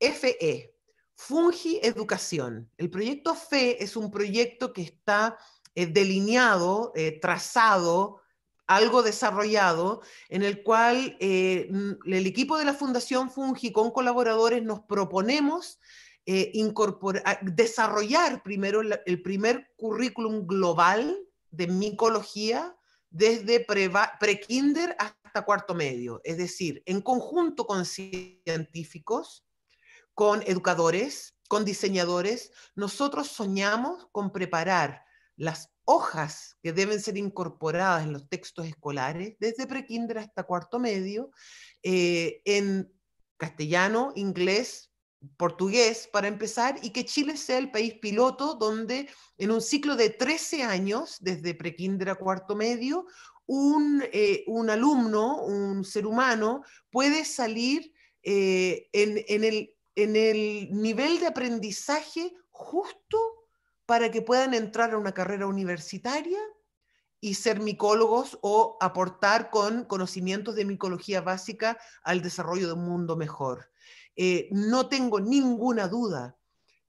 FE, Fungi Educación. El proyecto FE es un proyecto que está eh, delineado, eh, trazado, algo desarrollado en el cual eh, el equipo de la Fundación Fungi con colaboradores nos proponemos eh, incorporar, desarrollar primero el primer currículum global de micología desde pre-kinder hasta cuarto medio, es decir, en conjunto con científicos, con educadores, con diseñadores, nosotros soñamos con preparar las hojas que deben ser incorporadas en los textos escolares desde prekinder hasta cuarto medio, eh, en castellano, inglés, portugués para empezar y que Chile sea el país piloto donde en un ciclo de 13 años, desde prekinder a cuarto medio, un, eh, alumno, un ser humano, puede salir eh, en, el, en el nivel de aprendizaje justo para que puedan entrar a una carrera universitaria y ser micólogos o aportar con conocimientos de micología básica al desarrollo de un mundo mejor. Eh, no tengo ninguna duda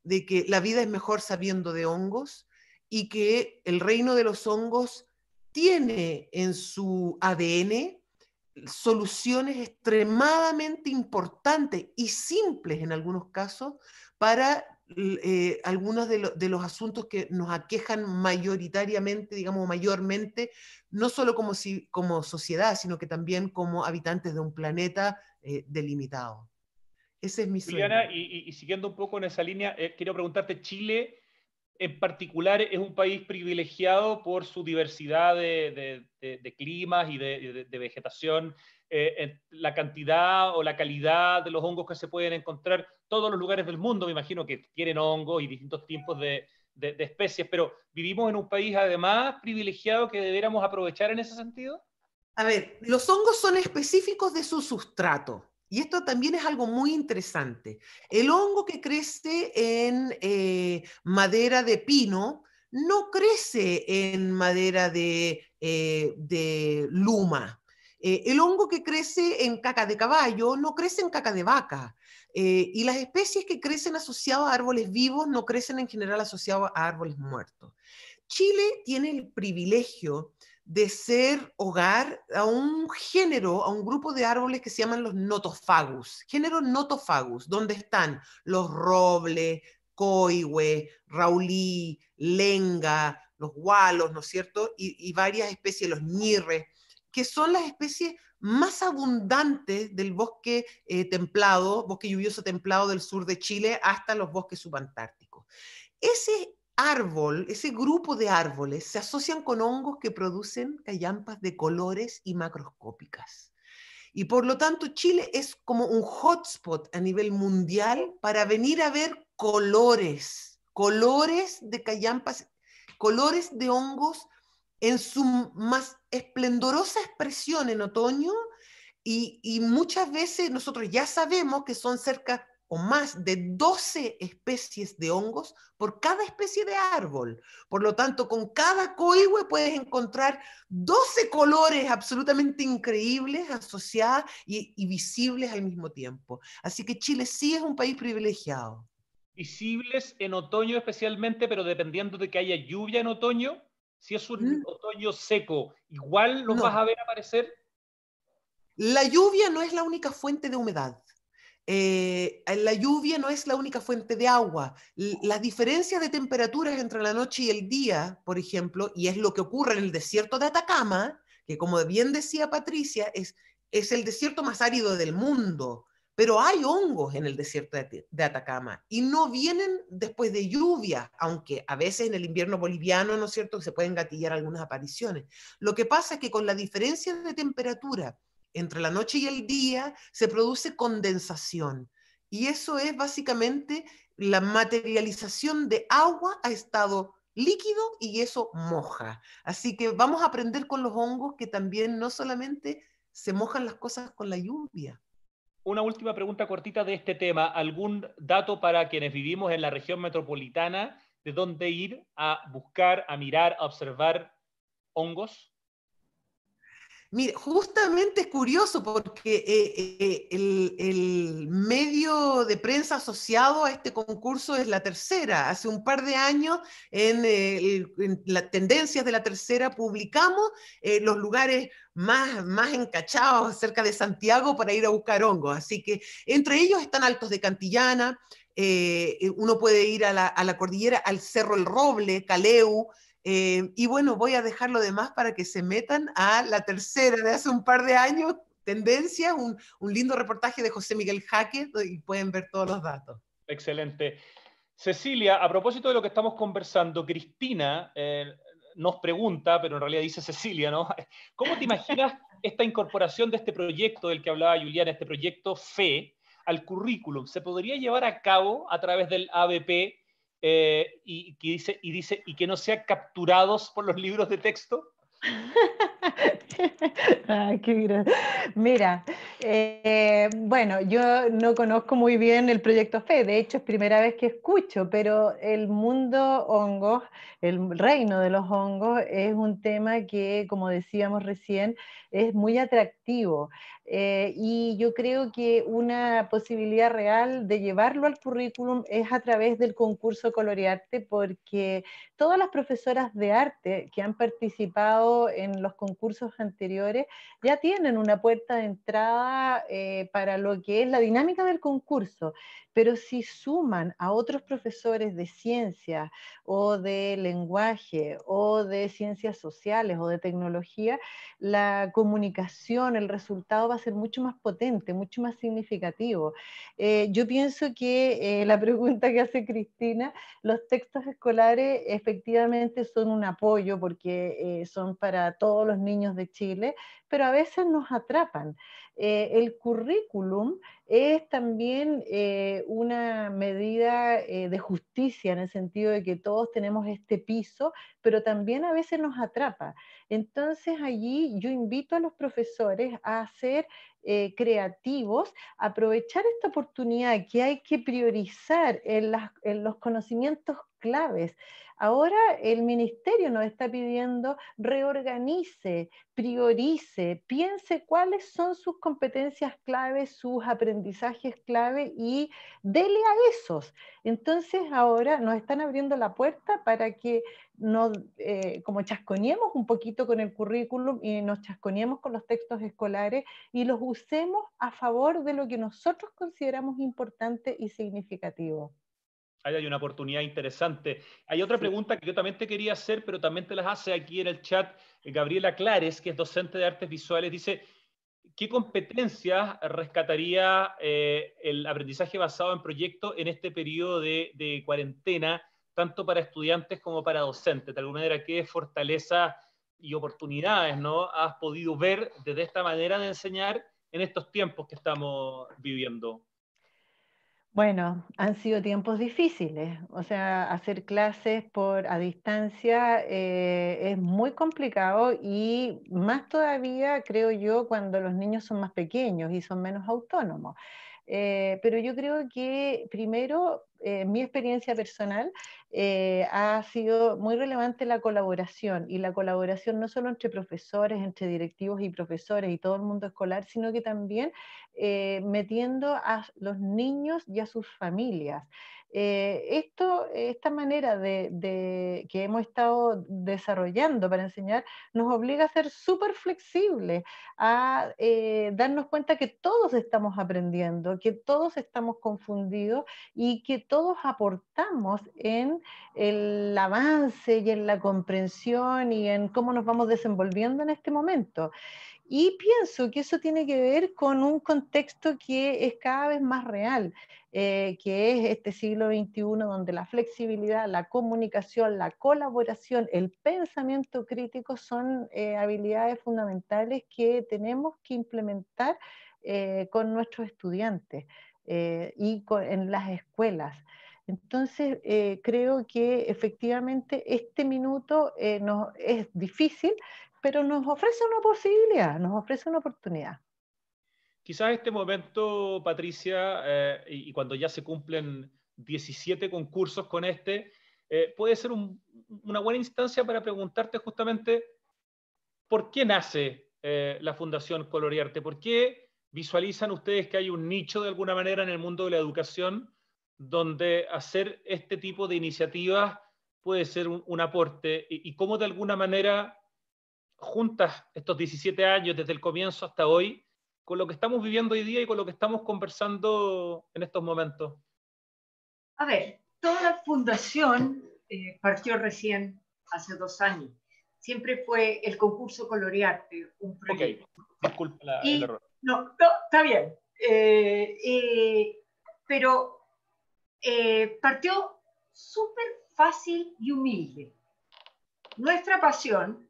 de que la vida es mejor sabiendo de hongos y que el reino de los hongos tiene en su ADN soluciones extremadamente importantes y simples en algunos casos para eh, algunos de, los asuntos que nos aquejan mayoritariamente, digamos mayormente, no solo como, sociedad, sino que también como habitantes de un planeta eh, delimitado. Ese es mi Juliana, Y, siguiendo un poco en esa línea, eh, quiero preguntarte, Chile en particular es un país privilegiado por su diversidad de, climas y de, vegetación, eh, la cantidad o la calidad de los hongos que se pueden encontrar, todos los lugares del mundo me imagino que tienen hongos y distintos tipos de, especies, pero ¿vivimos en un país además privilegiado que deberíamos aprovechar en ese sentido? A ver, los hongos son específicos de su sustrato. Y esto también es algo muy interesante. El hongo que crece en eh, madera de pino no crece en madera de, eh, luma. Eh, el hongo que crece en caca de caballo no crece en caca de vaca. y las especies que crecen asociadas a árboles vivos no crecen en general asociadas a árboles muertos. Chile tiene el privilegio de ser hogar a un género, a un grupo de árboles que se llaman los notofagus, género notofagus, donde están los robles, coihue, raulí, lenga, los gualos, ¿no es cierto? Y, varias especies, los ñirres, que son las especies más abundantes del bosque eh, templado, bosque lluvioso templado del sur de Chile, hasta los bosques subantárticos. Ese, árbol, ese grupo de árboles, se asocian con hongos que producen callampas de colores y macroscópicas. Y por lo tanto, Chile es como un hotspot a nivel mundial para venir a ver colores, colores de callampas, colores de hongos en su más esplendorosa expresión en otoño. Y, y muchas veces nosotros ya sabemos que son cerca o más de 12 especies de hongos por cada especie de árbol. Por lo tanto, con cada coihue puedes encontrar 12 colores absolutamente increíbles asociados y, visibles al mismo tiempo. Así que Chile sí es un país privilegiado. Visibles en otoño especialmente, pero dependiendo de que haya lluvia en otoño, si es un mm. otoño seco, igual los vas a ver aparecer. La lluvia no es la única fuente de humedad. Eh, la lluvia no es la única fuente de agua. las diferencias de temperaturas entre la noche y el día, por ejemplo, y es lo que ocurre en el desierto de Atacama, que como bien decía Patricia, es, es el desierto más árido del mundo, pero hay hongos en el desierto de, Atacama y no vienen después de lluvia aunque a veces en el invierno boliviano, ¿no es cierto?, se pueden gatillar algunas apariciones. Lo que pasa es que con la diferencia de temperatura, entre la noche y el día se produce condensación. Y eso es básicamente la materialización de agua a estado líquido y eso moja. Así que vamos a aprender con los hongos que también no solamente se mojan las cosas con la lluvia. Una última pregunta cortita de este tema. ¿Algún dato para quienes vivimos en la región metropolitana de dónde ir a buscar, a mirar, a observar hongos? Mira, justamente es curioso porque eh, eh, el, medio de prensa asociado a este concurso es La Tercera. Hace un par de años en, eh, las tendencias de La Tercera publicamos los lugares más, más encachados cerca de Santiago para ir a buscar hongos. Así que entre ellos están Altos de Cantillana, uno puede ir a la, a la cordillera, al Cerro El Roble, Caleu, eh, y bueno, voy a dejar lo demás para que se metan a la tercera de hace un par de años, tendencia, un, lindo reportaje de José Miguel Jaque y pueden ver todos los datos. Excelente. Cecilia, a propósito de lo que estamos conversando, Cristina eh, nos pregunta, pero en realidad dice Cecilia, ¿no? ¿Cómo te imaginas esta incorporación de este proyecto del que hablaba Juliana, este proyecto FE, al currículum? ¿Se podría llevar a cabo a través del ABP? Eh, y, que dice, y dice, y que no sean capturados por los libros de texto. Mira, eh, bueno, yo no conozco muy bien el proyecto FE, de hecho es primera vez que escucho, pero el mundo hongos, el reino de los hongos, es un tema que, como decíamos recién, es muy atractivo. Eh, y yo creo que una posibilidad real de llevarlo al currículum es a través del concurso Colorearte, porque todas las profesoras de arte que han participado en los concursos anteriores, ya tienen una puerta de entrada eh, para lo que es la dinámica del concurso, pero si suman a otros profesores de ciencia o de lenguaje o de ciencias sociales o de tecnología, la comunicación, el resultado va a ser mucho más potente, mucho más significativo. Eh, yo pienso que eh, la pregunta que hace Cristina, los textos escolares efectivamente son un apoyo porque son para todos los niños de Chile, pero a veces nos atrapan. Eh, el currículum es también eh, una medida eh, de justicia en el sentido de que todos tenemos este piso, pero también a veces nos atrapa. Entonces allí yo invito a los profesores a hacer eh, creativos, aprovechar esta oportunidad que hay que priorizar en, los conocimientos claves. Ahora el ministerio nos está pidiendo reorganice, priorice, piense cuáles son sus competencias claves, sus aprendizajes clave y dele a esos. Entonces ahora nos están abriendo la puerta para que no, eh, como chascoñemos un poquito con el currículum y nos chascoñemos con los textos escolares y los usemos a favor de lo que nosotros consideramos importante y significativo. Ahí hay una oportunidad interesante. Hay otra pregunta que yo también te quería hacer, pero también te las hace aquí en el chat eh, Gabriela Clares, que es docente de artes visuales. Dice, ¿qué competencias rescataría eh, el aprendizaje basado en proyectos en este periodo de cuarentena? tanto para estudiantes como para docentes. De alguna manera, qué fortalezas y oportunidades ¿no? has podido ver desde esta manera de enseñar en estos tiempos que estamos viviendo. Bueno, han sido tiempos difíciles, o sea, hacer clases por a distancia eh, es muy complicado y más todavía creo yo cuando los niños son más pequeños y son menos autónomos. Eh, pero yo creo que primero, eh, mi experiencia personal eh, ha sido muy relevante la colaboración y la colaboración no solo entre profesores, entre directivos y profesores y todo el mundo escolar, sino que también metiendo a los niños y a sus familias. Eh, esto, esta manera que hemos estado desarrollando para enseñar nos obliga a ser súper flexibles, a eh, darnos cuenta que todos estamos aprendiendo, que todos estamos confundidos y que todos aportamos en el avance y en la comprensión y en cómo nos vamos desenvolviendo en este momento. Y pienso que eso tiene que ver con un contexto que es cada vez más real, eh, que es este siglo XXI donde la flexibilidad, la comunicación, la colaboración, el pensamiento crítico son eh, habilidades fundamentales que tenemos que implementar eh, con nuestros estudiantes y en las escuelas. Entonces, creo que efectivamente este minuto es difícil, pero nos ofrece una posibilidad, nos ofrece una oportunidad. Quizás este momento, Patricia, eh, y, cuando ya se cumplen 17 concursos con este, eh, puede ser una buena instancia para preguntarte justamente por qué nace eh, la Fundación Coloriarte? por qué visualizan ustedes que hay un nicho de alguna manera en el mundo de la educación donde hacer este tipo de iniciativas puede ser un, aporte y cómo de alguna manera juntas estos 17 años desde el comienzo hasta hoy, con lo que estamos viviendo hoy día y con lo que estamos conversando en estos momentos? A ver, toda la fundación eh, partió recién hace dos años. Siempre fue el concurso Colorearte, un proyecto. Ok, disculpa el error. No, está bien. Eh, eh, pero partió súper fácil y humilde. Nuestra pasión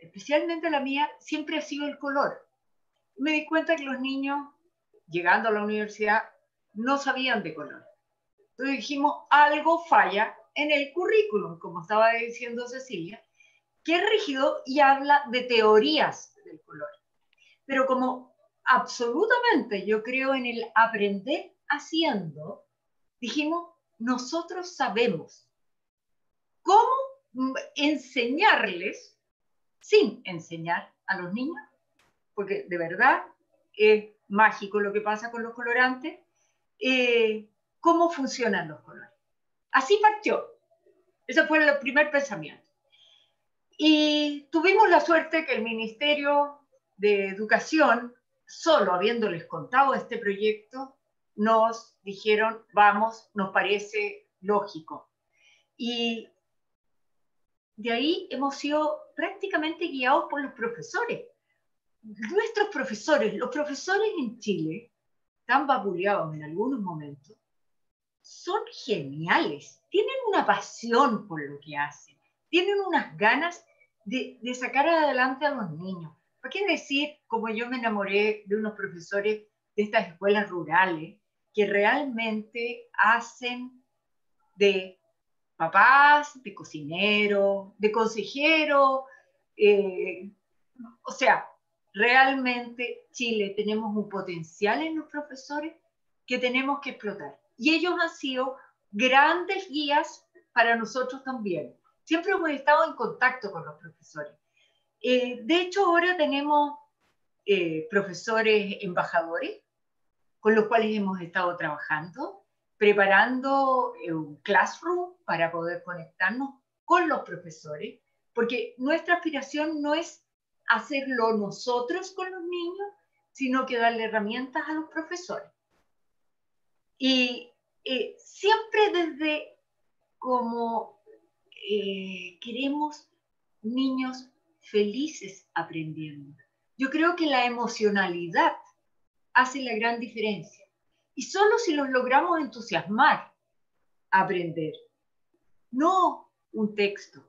especialmente la mía, siempre ha sido el color. Me di cuenta que los niños, llegando a la universidad, no sabían de color. Entonces dijimos, algo falla en el currículum, como estaba diciendo Cecilia, que es rígido y habla de teorías del color. Pero como absolutamente yo creo en el aprender haciendo, dijimos, nosotros sabemos cómo enseñarles sin enseñar a los niños, porque de verdad es mágico lo que pasa con los colorantes, eh, cómo funcionan los colores. Así partió. Ese fue el primer pensamiento. Y tuvimos la suerte que el Ministerio de Educación, solo habiéndoles contado este proyecto, nos dijeron, vamos, nos parece lógico. Y de ahí hemos sido prácticamente guiados por los profesores. Nuestros profesores, los profesores en Chile, tan vapuleados en algunos momentos, son geniales, tienen una pasión por lo que hacen, tienen unas ganas de, sacar adelante a los niños. ¿Por qué decir, como yo me enamoré de unos profesores de estas escuelas rurales, que realmente hacen de papás, de cocinero, de consejero. Eh, o sea, realmente Chile tenemos un potencial en los profesores que tenemos que explotar. Y ellos han sido grandes guías para nosotros también. Siempre hemos estado en contacto con los profesores. Eh, de hecho, ahora tenemos eh, profesores embajadores con los cuales hemos estado trabajando preparando eh, un classroom para poder conectarnos con los profesores, porque nuestra aspiración no es hacerlo nosotros con los niños, sino que darle herramientas a los profesores. Y eh, siempre desde como eh, queremos niños felices aprendiendo. Yo creo que la emocionalidad hace la gran diferencia y solo si los logramos entusiasmar aprender. No un texto,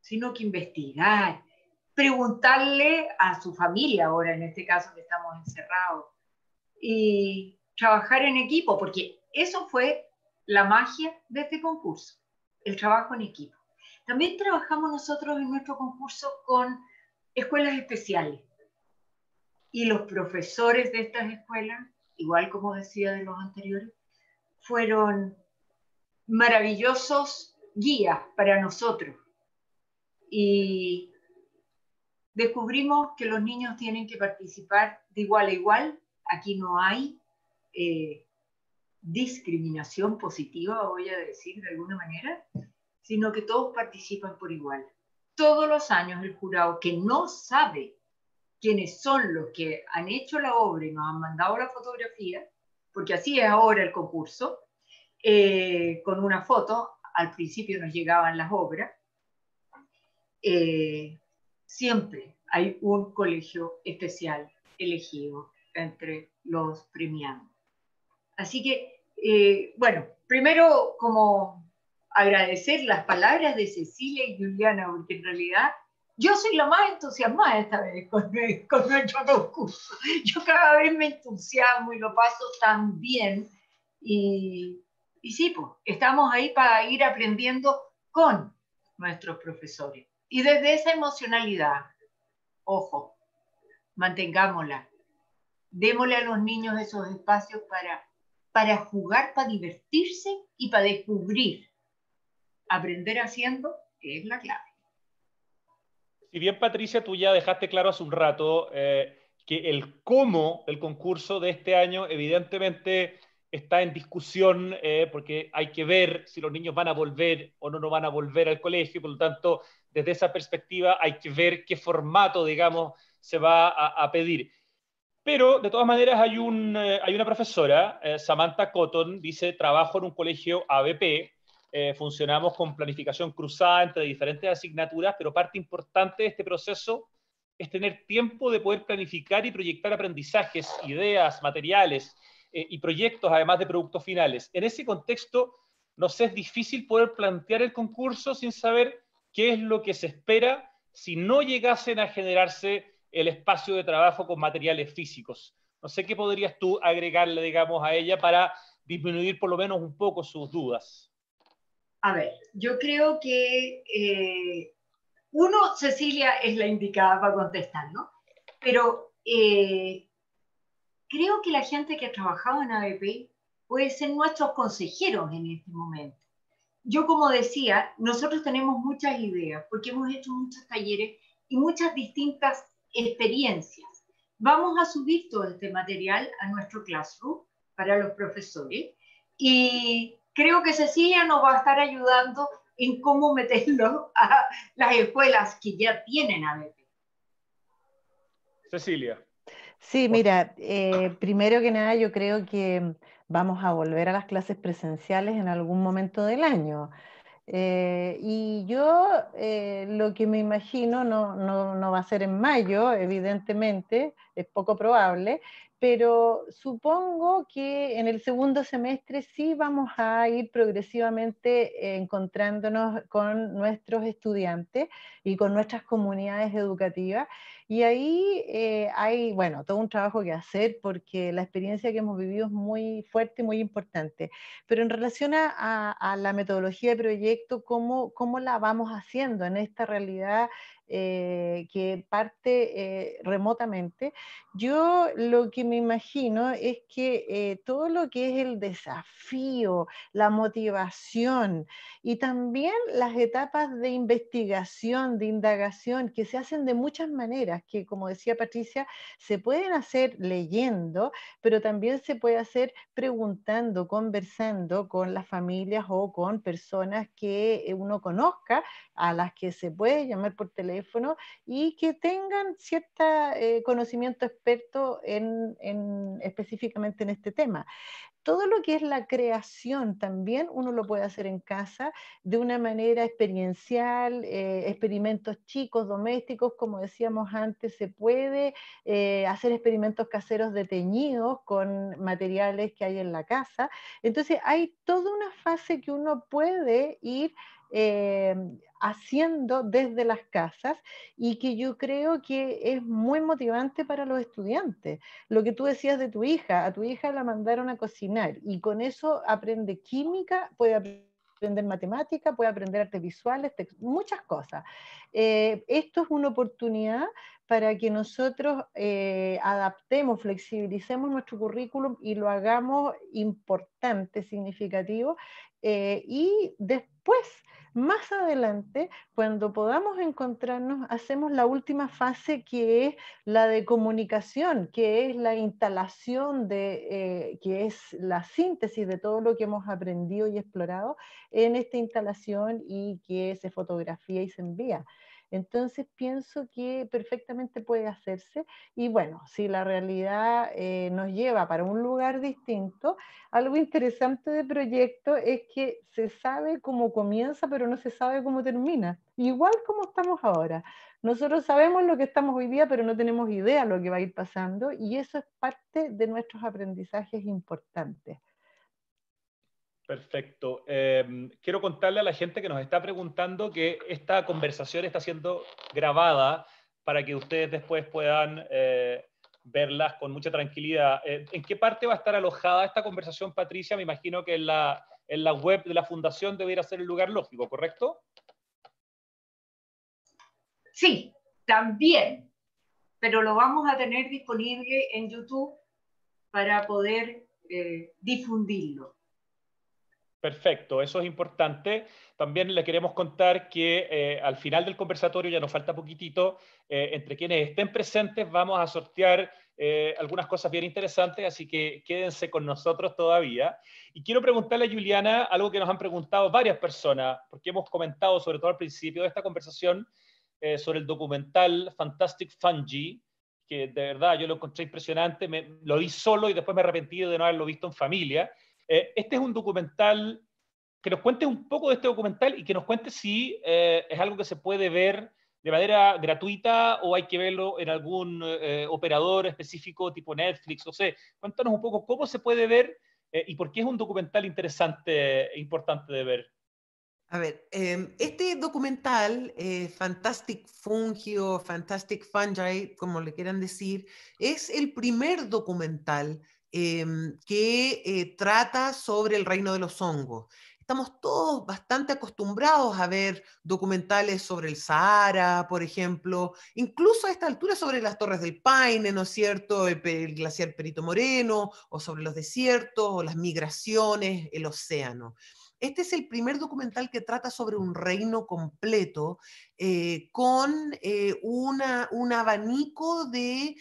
sino que investigar, preguntarle a su familia ahora, en este caso que estamos encerrados, y trabajar en equipo, porque eso fue la magia de este concurso, el trabajo en equipo. También trabajamos nosotros en nuestro concurso con escuelas especiales. Y los profesores de estas escuelas igual como decía de los anteriores, fueron maravillosos guías para nosotros. Y descubrimos que los niños tienen que participar de igual a igual. Aquí no hay eh, discriminación positiva, voy a decir de alguna manera, sino que todos participan por igual. Todos los años el jurado que no sabe quienes son los que han hecho la obra y nos han mandado la fotografía, porque así es ahora el concurso, eh, con una foto, al principio nos llegaban las obras, eh, siempre hay un colegio especial elegido entre los premiados. Así que, eh, bueno, primero como agradecer las palabras de Cecilia y Juliana, porque en realidad yo soy la más entusiasmada esta vez con, con nuestro curso. Yo cada vez me entusiasmo y lo paso tan bien. Y, sí, pues, estamos ahí para ir aprendiendo con nuestros profesores. Y desde esa emocionalidad, ojo, mantengámosla. Démosle a los niños esos espacios para, para jugar, para divertirse y para descubrir. Aprender haciendo es la clave. Si bien, Patricia, tú ya dejaste claro hace un rato eh, que el cómo del concurso de este año evidentemente está en discusión eh, porque hay que ver si los niños van a volver o no, no van a volver al colegio. Por lo tanto, desde esa perspectiva hay que ver qué formato, digamos, se va a, pedir. Pero, de todas maneras, hay, un, eh, hay una profesora, Samantha Cotton, dice, trabajo en un colegio ABP, eh, funcionamos con planificación cruzada entre diferentes asignaturas, pero parte importante de este proceso es tener tiempo de poder planificar y proyectar aprendizajes, ideas, materiales eh, y proyectos, además de productos finales. En ese contexto, nos es difícil poder plantear el concurso sin saber qué es lo que se espera si no llegasen a generarse el espacio de trabajo con materiales físicos. No sé qué podrías tú agregarle, digamos, a ella para disminuir por lo menos un poco sus dudas. A ver, yo creo que eh, uno, Cecilia es la indicada para contestar, ¿no? Pero eh, creo que la gente que ha trabajado en ABP puede ser nuestros consejeros en este momento. Yo, como decía, nosotros tenemos muchas ideas porque hemos hecho muchos talleres y muchas distintas experiencias. Vamos a subir todo este material a nuestro classroom para los profesores y creo que Cecilia nos va a estar ayudando en cómo meterlo a las escuelas que ya tienen ABP. Cecilia. Sí, mira, eh, primero que nada yo creo que vamos a volver a las clases presenciales en algún momento del año. Eh, y yo eh, lo que me imagino no, no, va a ser en mayo, evidentemente, es poco probable, pero supongo que en el segundo semestre sí vamos a ir progresivamente encontrándonos con nuestros estudiantes y con nuestras comunidades educativas. Y ahí eh, hay, bueno, todo un trabajo que hacer porque la experiencia que hemos vivido es muy fuerte y muy importante. Pero en relación a, la metodología de proyecto, ¿cómo, ¿cómo la vamos haciendo en esta realidad eh, que parte eh, remotamente, yo lo que me imagino es que eh, todo lo que es el desafío, la motivación y también las etapas de investigación, de indagación, que se hacen de muchas maneras, que como decía Patricia, se pueden hacer leyendo, pero también se puede hacer preguntando, conversando con las familias o con personas que uno conozca, a las que se puede llamar por teléfono y que tengan cierto eh, conocimiento experto en, específicamente en este tema. Todo lo que es la creación también uno lo puede hacer en casa de una manera experiencial, eh, experimentos chicos, domésticos, como decíamos antes, se puede eh, hacer experimentos caseros de teñidos con materiales que hay en la casa. Entonces hay toda una fase que uno puede ir eh, haciendo desde las casas y que yo creo que es muy motivante para los estudiantes. Lo que tú decías de tu hija, a tu hija la mandaron a cocinar y con eso aprende química, puede aprender matemática, puede aprender artes visuales, muchas cosas. Eh, esto es una oportunidad para que nosotros eh, adaptemos, flexibilicemos nuestro currículum y lo hagamos importante, significativo, y después más adelante, cuando podamos encontrarnos, hacemos la última fase que es la de comunicación, que es la instalación de, eh, que es la síntesis de todo lo que hemos aprendido y explorado en esta instalación y que se fotografía y se envía. Entonces pienso que perfectamente puede hacerse y bueno, si la realidad eh, nos lleva para un lugar distinto, algo interesante del proyecto es que se sabe cómo comienza, pero no se sabe cómo termina, igual como estamos ahora. Nosotros sabemos lo que estamos hoy día, pero no tenemos idea de lo que va a ir pasando y eso es parte de nuestros aprendizajes importantes. Perfecto. Em, quiero contarle a la gente que nos está preguntando que esta conversación está siendo grabada para que ustedes después puedan eh, verlas con mucha tranquilidad. Eh, ¿En qué parte va a estar alojada esta conversación, Patricia? Me imagino que en la, en la web de la Fundación debería ser el lugar lógico, ¿correcto? Sí, también, pero lo vamos a tener disponible en YouTube para poder eh, difundirlo. Perfecto, eso es importante. También le queremos contar que eh, al final del conversatorio, ya nos falta poquitito, eh, entre quienes estén presentes vamos a sortear eh, algunas cosas bien interesantes, así que quédense con nosotros todavía. Y quiero preguntarle a Juliana algo que nos han preguntado varias personas, porque hemos comentado, sobre todo al principio de esta conversación, sobre el documental Fantastic Fungi, que de verdad yo lo encontré impresionante, me, lo vi solo y después me arrepentí de no haberlo visto en familia eh, este es un documental, que nos cuentes un poco de este documental y que nos cuentes si eh, es algo que se puede ver de manera gratuita o hay que verlo en algún eh, operador específico tipo Netflix, no sé. Cuéntanos un poco cómo se puede ver y por qué es un documental interesante e importante de ver. A ver, em, este documental, Fantastic Fungi o Fantastic Fungi, como le quieran decir, es el primer documental Em, que eh, trata sobre el reino de los hongos. Estamos todos bastante acostumbrados a ver documentales sobre el Sahara, por ejemplo, incluso a esta altura sobre las Torres del Paine, ¿no es cierto?, el, glaciar Perito Moreno, o sobre los desiertos, o las migraciones, el océano. Este es el primer documental que trata sobre un reino completo eh, con eh, una, un abanico de,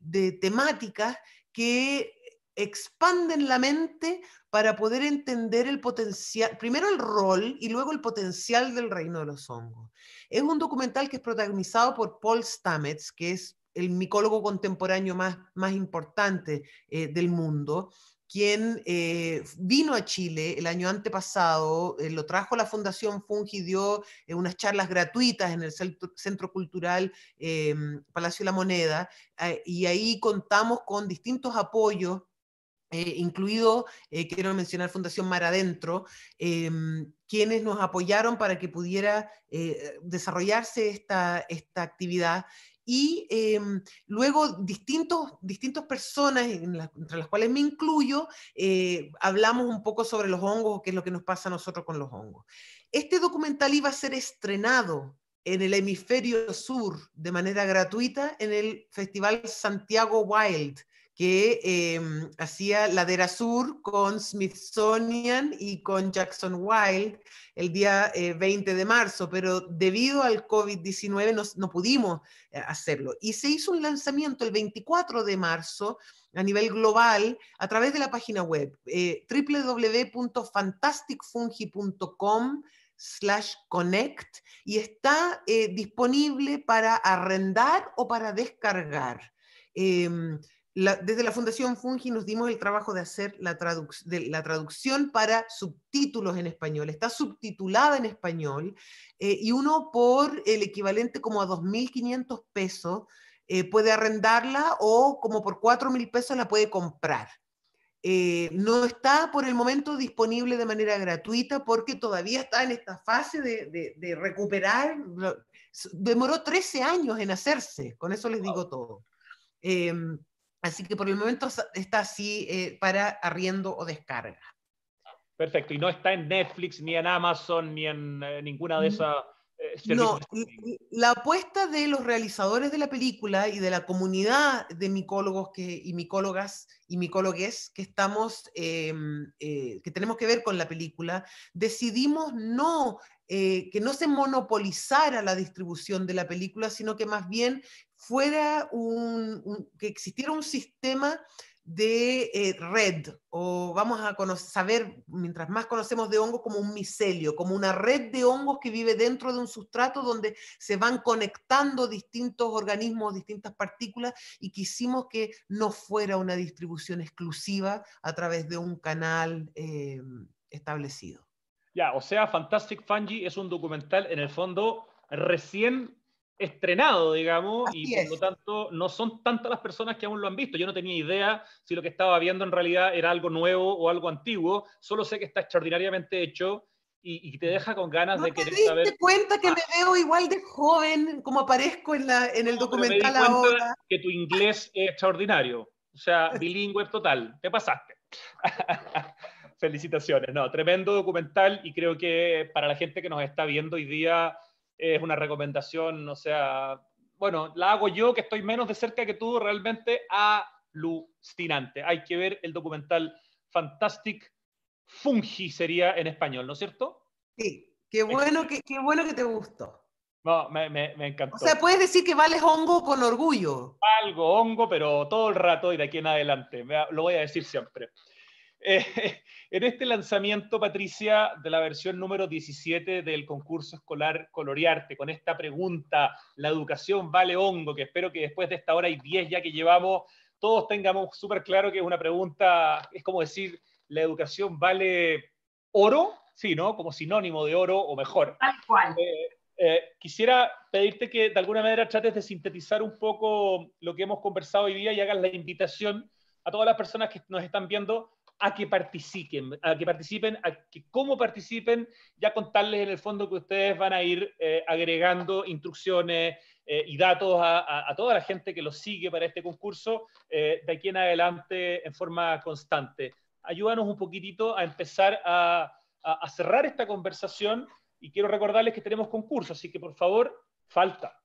de, temáticas que expanden la mente para poder entender el potencial, primero el rol y luego el potencial del reino de los hongos. Es un documental que es protagonizado por Paul Stamets, que es el micólogo contemporáneo más, importante eh, del mundo, quien eh, vino a Chile el año antepasado, eh, lo trajo la Fundación Fungi, dio eh, unas charlas gratuitas en el Centro, Cultural em, Palacio de la Moneda, y ahí contamos con distintos apoyos incluido, quiero mencionar Fundación Mar Adentro, em, quienes nos apoyaron para que pudiera desarrollarse esta, esta actividad y em, luego distintos, distintas personas, entre las cuales me incluyo, eh, hablamos un poco sobre los hongos, qué es lo que nos pasa a nosotros con los hongos. Este documental iba a ser estrenado en el hemisferio sur de manera gratuita en el Festival Santiago Wild que em, hacía Ladera Sur con Smithsonian y con Jackson Wild el día 20 eh, de marzo, pero debido al COVID-19 no, pudimos eh, hacerlo. Y se hizo un lanzamiento el 24 de marzo a nivel global a través de la página web eh, www.fantasticfungi.com slash connect y está disponible para arrendar o para descargar. Em, la, desde la Fundación Fungi nos dimos el trabajo de hacer la, traducción para subtítulos en español. Está subtitulada en español eh, y uno por el equivalente como a 2.500 pesos eh, puede arrendarla o como por 4.000 pesos la puede comprar. Eh, no está por el momento disponible de manera gratuita porque todavía está en esta fase de, recuperar. Demoró 13 años en hacerse, con eso les digo todo. Em, Así que por el momento está así eh, para arriendo o descarga. Perfecto, y no está en Netflix, ni en Amazon, ni en eh, ninguna de mm, esas... Eh, no, la apuesta de los realizadores de la película y de la comunidad de micólogos que, y micólogas y micólogues que estamos, em, que tenemos que ver con la película, decidimos no que no se monopolizara la distribución de la película, sino que más bien fuera un, que existiera un sistema de eh, red, o vamos a saber, mientras más conocemos de hongos, como un micelio, como una red de hongos que vive dentro de un sustrato donde se van conectando distintos organismos, distintas partículas, y quisimos que no fuera una distribución exclusiva a través de un canal eh, establecido. Ya, o sea, Fantastic Fungi es un documental en el fondo recién estrenado, digamos, y por lo tanto no son tantas las personas que aún lo han visto. Yo no tenía idea si lo que estaba viendo en realidad era algo nuevo o algo antiguo, solo sé que está extraordinariamente hecho y, te deja con ganas de querer saber... ¿No te diste cuenta que me veo igual de joven como aparezco en, la, en el documental ahora? que tu inglés es extraordinario, o sea, bilingüe total, te pasaste. Felicitaciones, no, tremendo documental y creo que para la gente que nos está viendo hoy día es una recomendación, o sea, bueno, la hago yo que estoy menos de cerca que tú, realmente alucinante. Hay que ver el documental Fantastic Fungi, sería en español, ¿no es cierto? Sí, qué bueno que, qué bueno que te gustó. me, me, encantó. O sea, puedes decir que vales hongo con orgullo. Algo hongo, pero todo el rato y de aquí en adelante. Lo voy a decir siempre. Eh, en este lanzamiento, Patricia, de la versión número 17 del concurso escolar Colorearte, con esta pregunta, ¿la educación vale hongo? Que espero que después de esta hora y 10 ya que llevamos, todos tengamos súper claro que es una pregunta, es como decir, ¿la educación vale oro? Sí, ¿no? Como sinónimo de oro o mejor. Tal cual. Eh, eh, quisiera pedirte que de alguna manera trates de sintetizar un poco lo que hemos conversado hoy día y hagas la invitación a todas las personas que nos están viendo a que participen, a que participen, a que cómo participen, ya contarles en el fondo que ustedes van a ir eh, agregando instrucciones eh, y datos a, toda la gente que los sigue para este concurso eh, de aquí en adelante en forma constante. Ayúdanos un poquitito a empezar a, a cerrar esta conversación y quiero recordarles que tenemos concurso, así que por favor, falta.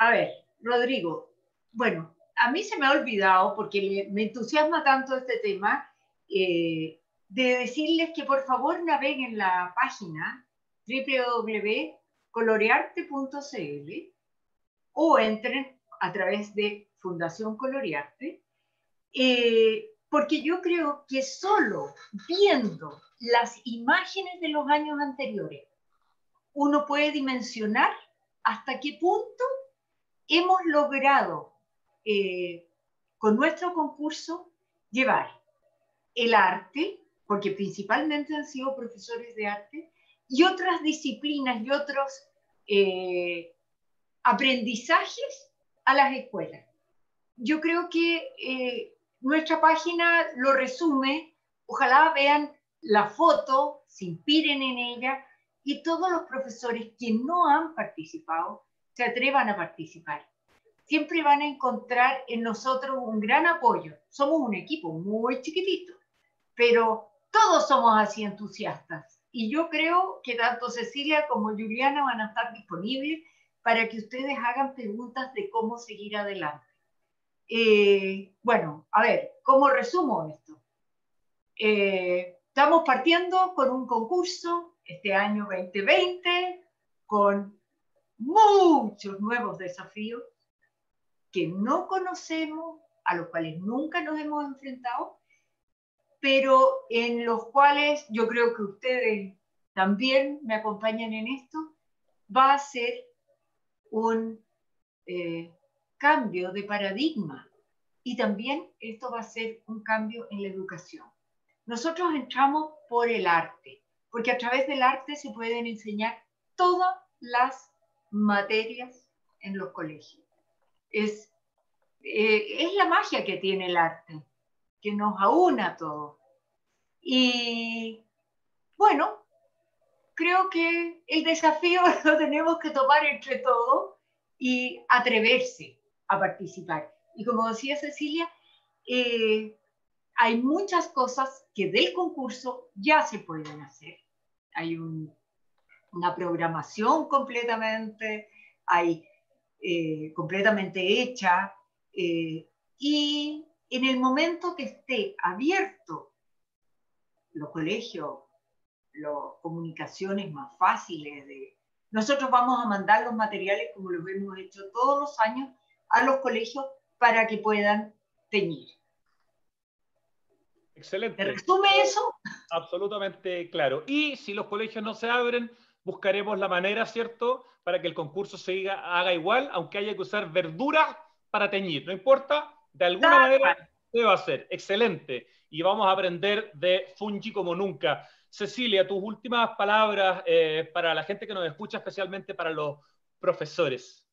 A ver, Rodrigo, bueno, a mí se me ha olvidado, porque me entusiasma tanto este tema, eh, de decirles que por favor naveguen la página www.colorearte.cl o entren a través de Fundación Colorearte, eh, porque yo creo que solo viendo las imágenes de los años anteriores, uno puede dimensionar hasta qué punto hemos logrado eh, con nuestro concurso llevar el arte, porque principalmente han sido profesores de arte, y otras disciplinas y otros eh, aprendizajes a las escuelas. Yo creo que eh, nuestra página lo resume, ojalá vean la foto, se inspiren en ella y todos los profesores que no han participado se atrevan a participar siempre van a encontrar en nosotros un gran apoyo. Somos un equipo muy chiquitito, pero todos somos así entusiastas. Y yo creo que tanto Cecilia como Juliana van a estar disponibles para que ustedes hagan preguntas de cómo seguir adelante. Eh, bueno, a ver, ¿cómo resumo esto? Eh, estamos partiendo con un concurso este año 2020, con muchos nuevos desafíos, que no conocemos, a los cuales nunca nos hemos enfrentado, pero en los cuales yo creo que ustedes también me acompañan en esto, va a ser un eh, cambio de paradigma y también esto va a ser un cambio en la educación. Nosotros entramos por el arte, porque a través del arte se pueden enseñar todas las materias en los colegios es, eh, es la magia que tiene el arte, que nos aúna a todos. Y bueno, creo que el desafío lo tenemos que tomar entre todos y atreverse a participar. Y como decía Cecilia, eh, hay muchas cosas que del concurso ya se pueden hacer. Hay una programación completamente, hay eh, completamente hecha, eh, y en el momento que esté abierto los colegios, las comunicaciones más fáciles de... Nosotros vamos a mandar los materiales, como los hemos hecho todos los años, a los colegios para que puedan teñir. Excelente. ¿Te resume eso? Absolutamente claro. Y si los colegios no se abren, buscaremos la manera, ¿cierto?, para que el concurso se haga igual, aunque haya que usar verduras para teñir. No importa, de alguna manera se va a hacer. Excelente. Y vamos a aprender de fungi como nunca. Cecilia, tus últimas palabras eh, para la gente que nos escucha, especialmente para los profesores.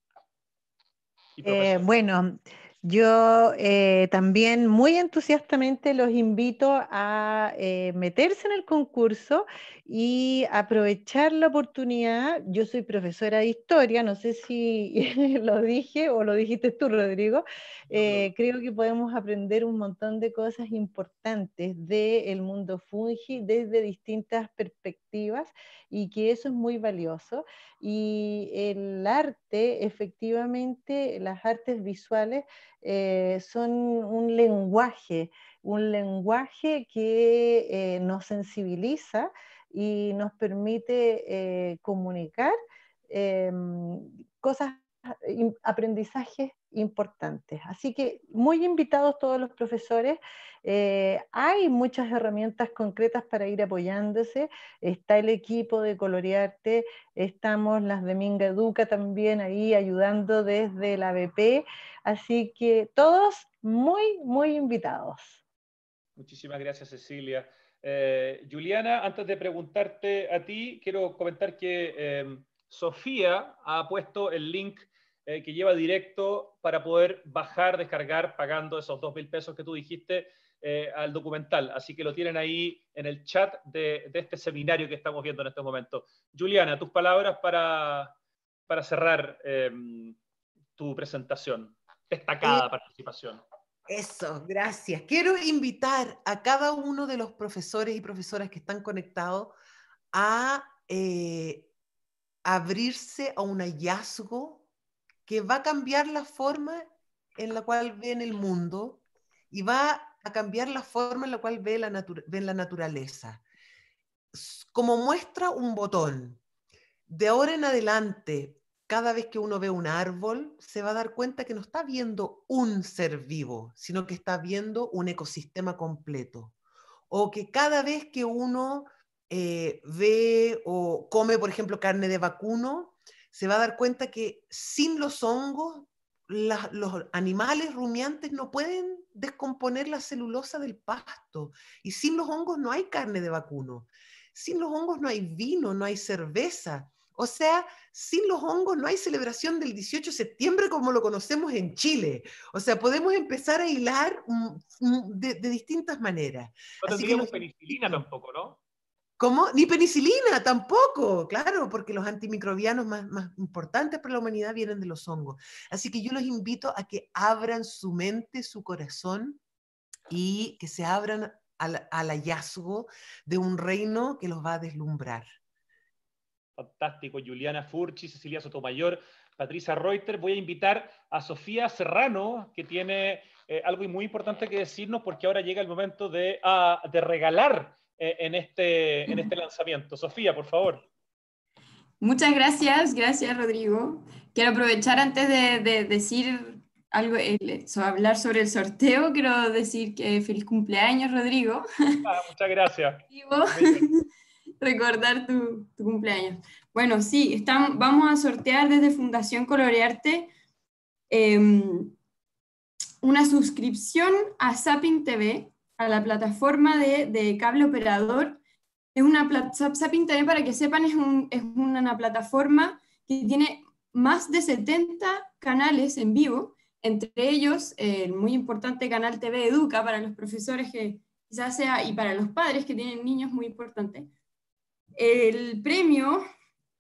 Eh, bueno. Yo eh, también muy entusiastamente los invito a eh, meterse en el concurso y aprovechar la oportunidad. Yo soy profesora de historia, no sé si lo dije o lo dijiste tú, Rodrigo. Eh, creo que podemos aprender un montón de cosas importantes del mundo fungi desde distintas perspectivas y que eso es muy valioso. Y el arte, efectivamente, las artes visuales, eh, son un lenguaje, un lenguaje que eh, nos sensibiliza y nos permite eh, comunicar em, cosas, aprendizajes importantes. Así que muy invitados todos los profesores. Eh, hay muchas herramientas concretas para ir apoyándose. Está el equipo de Colorearte, estamos las de Minga Educa también ahí ayudando desde la BP. Así que todos muy, muy invitados. Muchísimas gracias, Cecilia. Eh, Juliana, antes de preguntarte a ti, quiero comentar que eh, Sofía ha puesto el link eh, que lleva directo para poder bajar, descargar, pagando esos dos mil pesos que tú dijiste eh, al documental. Así que lo tienen ahí en el chat de, este seminario que estamos viendo en este momento. Juliana, tus palabras para, cerrar em, tu presentación. Destacada eh, participación. Eso, gracias. Quiero invitar a cada uno de los profesores y profesoras que están conectados a abrirse a un hallazgo que va a cambiar la forma en la cual ven el mundo y va a cambiar la forma en la cual ve la ven la naturaleza. Como muestra un botón, de ahora en adelante, cada vez que uno ve un árbol, se va a dar cuenta que no está viendo un ser vivo, sino que está viendo un ecosistema completo. O que cada vez que uno eh, ve o come, por ejemplo, carne de vacuno, se va a dar cuenta que sin los hongos, los animales rumiantes no pueden descomponer la celulosa del pasto. Y sin los hongos no hay carne de vacuno. Sin los hongos no hay vino, no hay cerveza. O sea, sin los hongos no hay celebración del 18 de septiembre como lo conocemos en Chile. O sea, podemos empezar a hilar de, distintas maneras. No tendríamos penicilina tampoco, ¿no? ¿Cómo? Ni penicilina tampoco, claro, porque los antimicrobianos más, importantes para la humanidad vienen de los hongos. Así que yo los invito a que abran su mente, su corazón y que se abran al, hallazgo de un reino que los va a deslumbrar. Fantástico, Juliana Furchi, Cecilia Sotomayor, Patricia Reuter. Voy a invitar a Sofía Serrano, que tiene eh, algo muy importante que decirnos porque ahora llega el momento de, ah, de regalar eh, en este, en este lanzamiento. Sofía, por favor. Muchas gracias, gracias Rodrigo. Quiero aprovechar antes de, decir algo, hablar sobre el sorteo, quiero decir que feliz cumpleaños Rodrigo. Ah, muchas gracias. Recordar tu, cumpleaños. Bueno, sí, vamos a sortear desde Fundación Colorearte em, una suscripción a Zapping TV a la plataforma de, cable operador. Es una para que sepan, es, una plataforma que tiene más de 70 canales en vivo, entre ellos el muy importante canal TV Educa para los profesores que ya sea, y para los padres que tienen niños muy importante. El premio,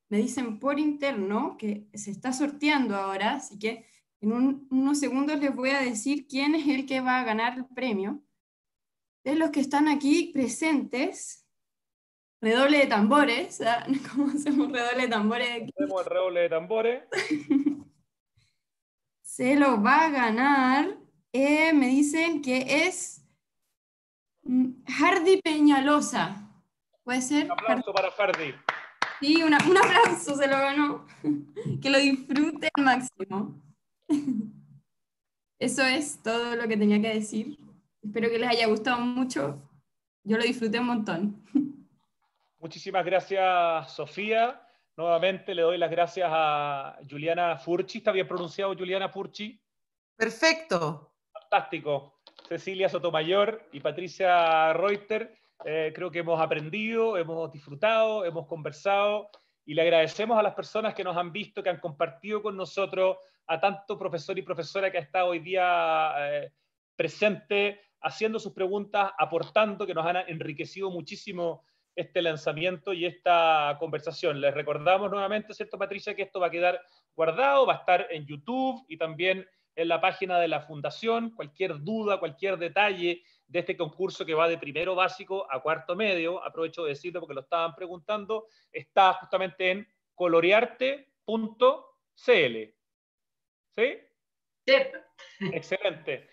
me dicen por interno, que se está sorteando ahora, así que en unos segundos les voy a decir quién es el que va a ganar el premio de los que están aquí presentes. Redoble de tambores, ¿ah? ¿cómo hacemos redoble de tambores? Aquí? Hacemos redoble de tambores. Se lo va a ganar, eh, me dicen que es mm, Hardy Peñalosa. ¿Puede ser? Un aplauso para Hardy. Sí, un aplauso se lo ganó. Que lo disfrute al máximo. Eso es todo lo que tenía que decir. Espero que les haya gustado mucho. Yo lo disfruté un montón. Muchísimas gracias, Sofía. Nuevamente le doy las gracias a Juliana Furchi. ¿Está bien pronunciado Juliana Furchi? Perfecto. Fantástico. Cecilia Sotomayor y Patricia Reuter. Eh, creo que hemos aprendido, hemos disfrutado, hemos conversado y le agradecemos a las personas que nos han visto, que han compartido con nosotros, a tanto profesor y profesora que ha estado hoy día eh, presente haciendo sus preguntas, aportando, que nos han enriquecido muchísimo este lanzamiento y esta conversación. Les recordamos nuevamente, ¿cierto, Patricia, que esto va a quedar guardado, va a estar en YouTube y también en la página de la Fundación. Cualquier duda, cualquier detalle de este concurso que va de primero básico a cuarto medio, aprovecho de decirlo porque lo estaban preguntando, está justamente en colorearte.cl. ¿Sí? Excelente.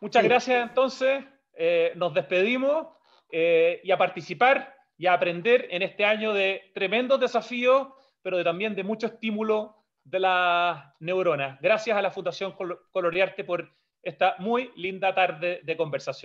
Muchas gracias entonces, eh, nos despedimos eh, y a participar y a aprender en este año de tremendos desafíos, pero de, también de mucho estímulo de las neuronas. Gracias a la Fundación Colorearte por esta muy linda tarde de conversación.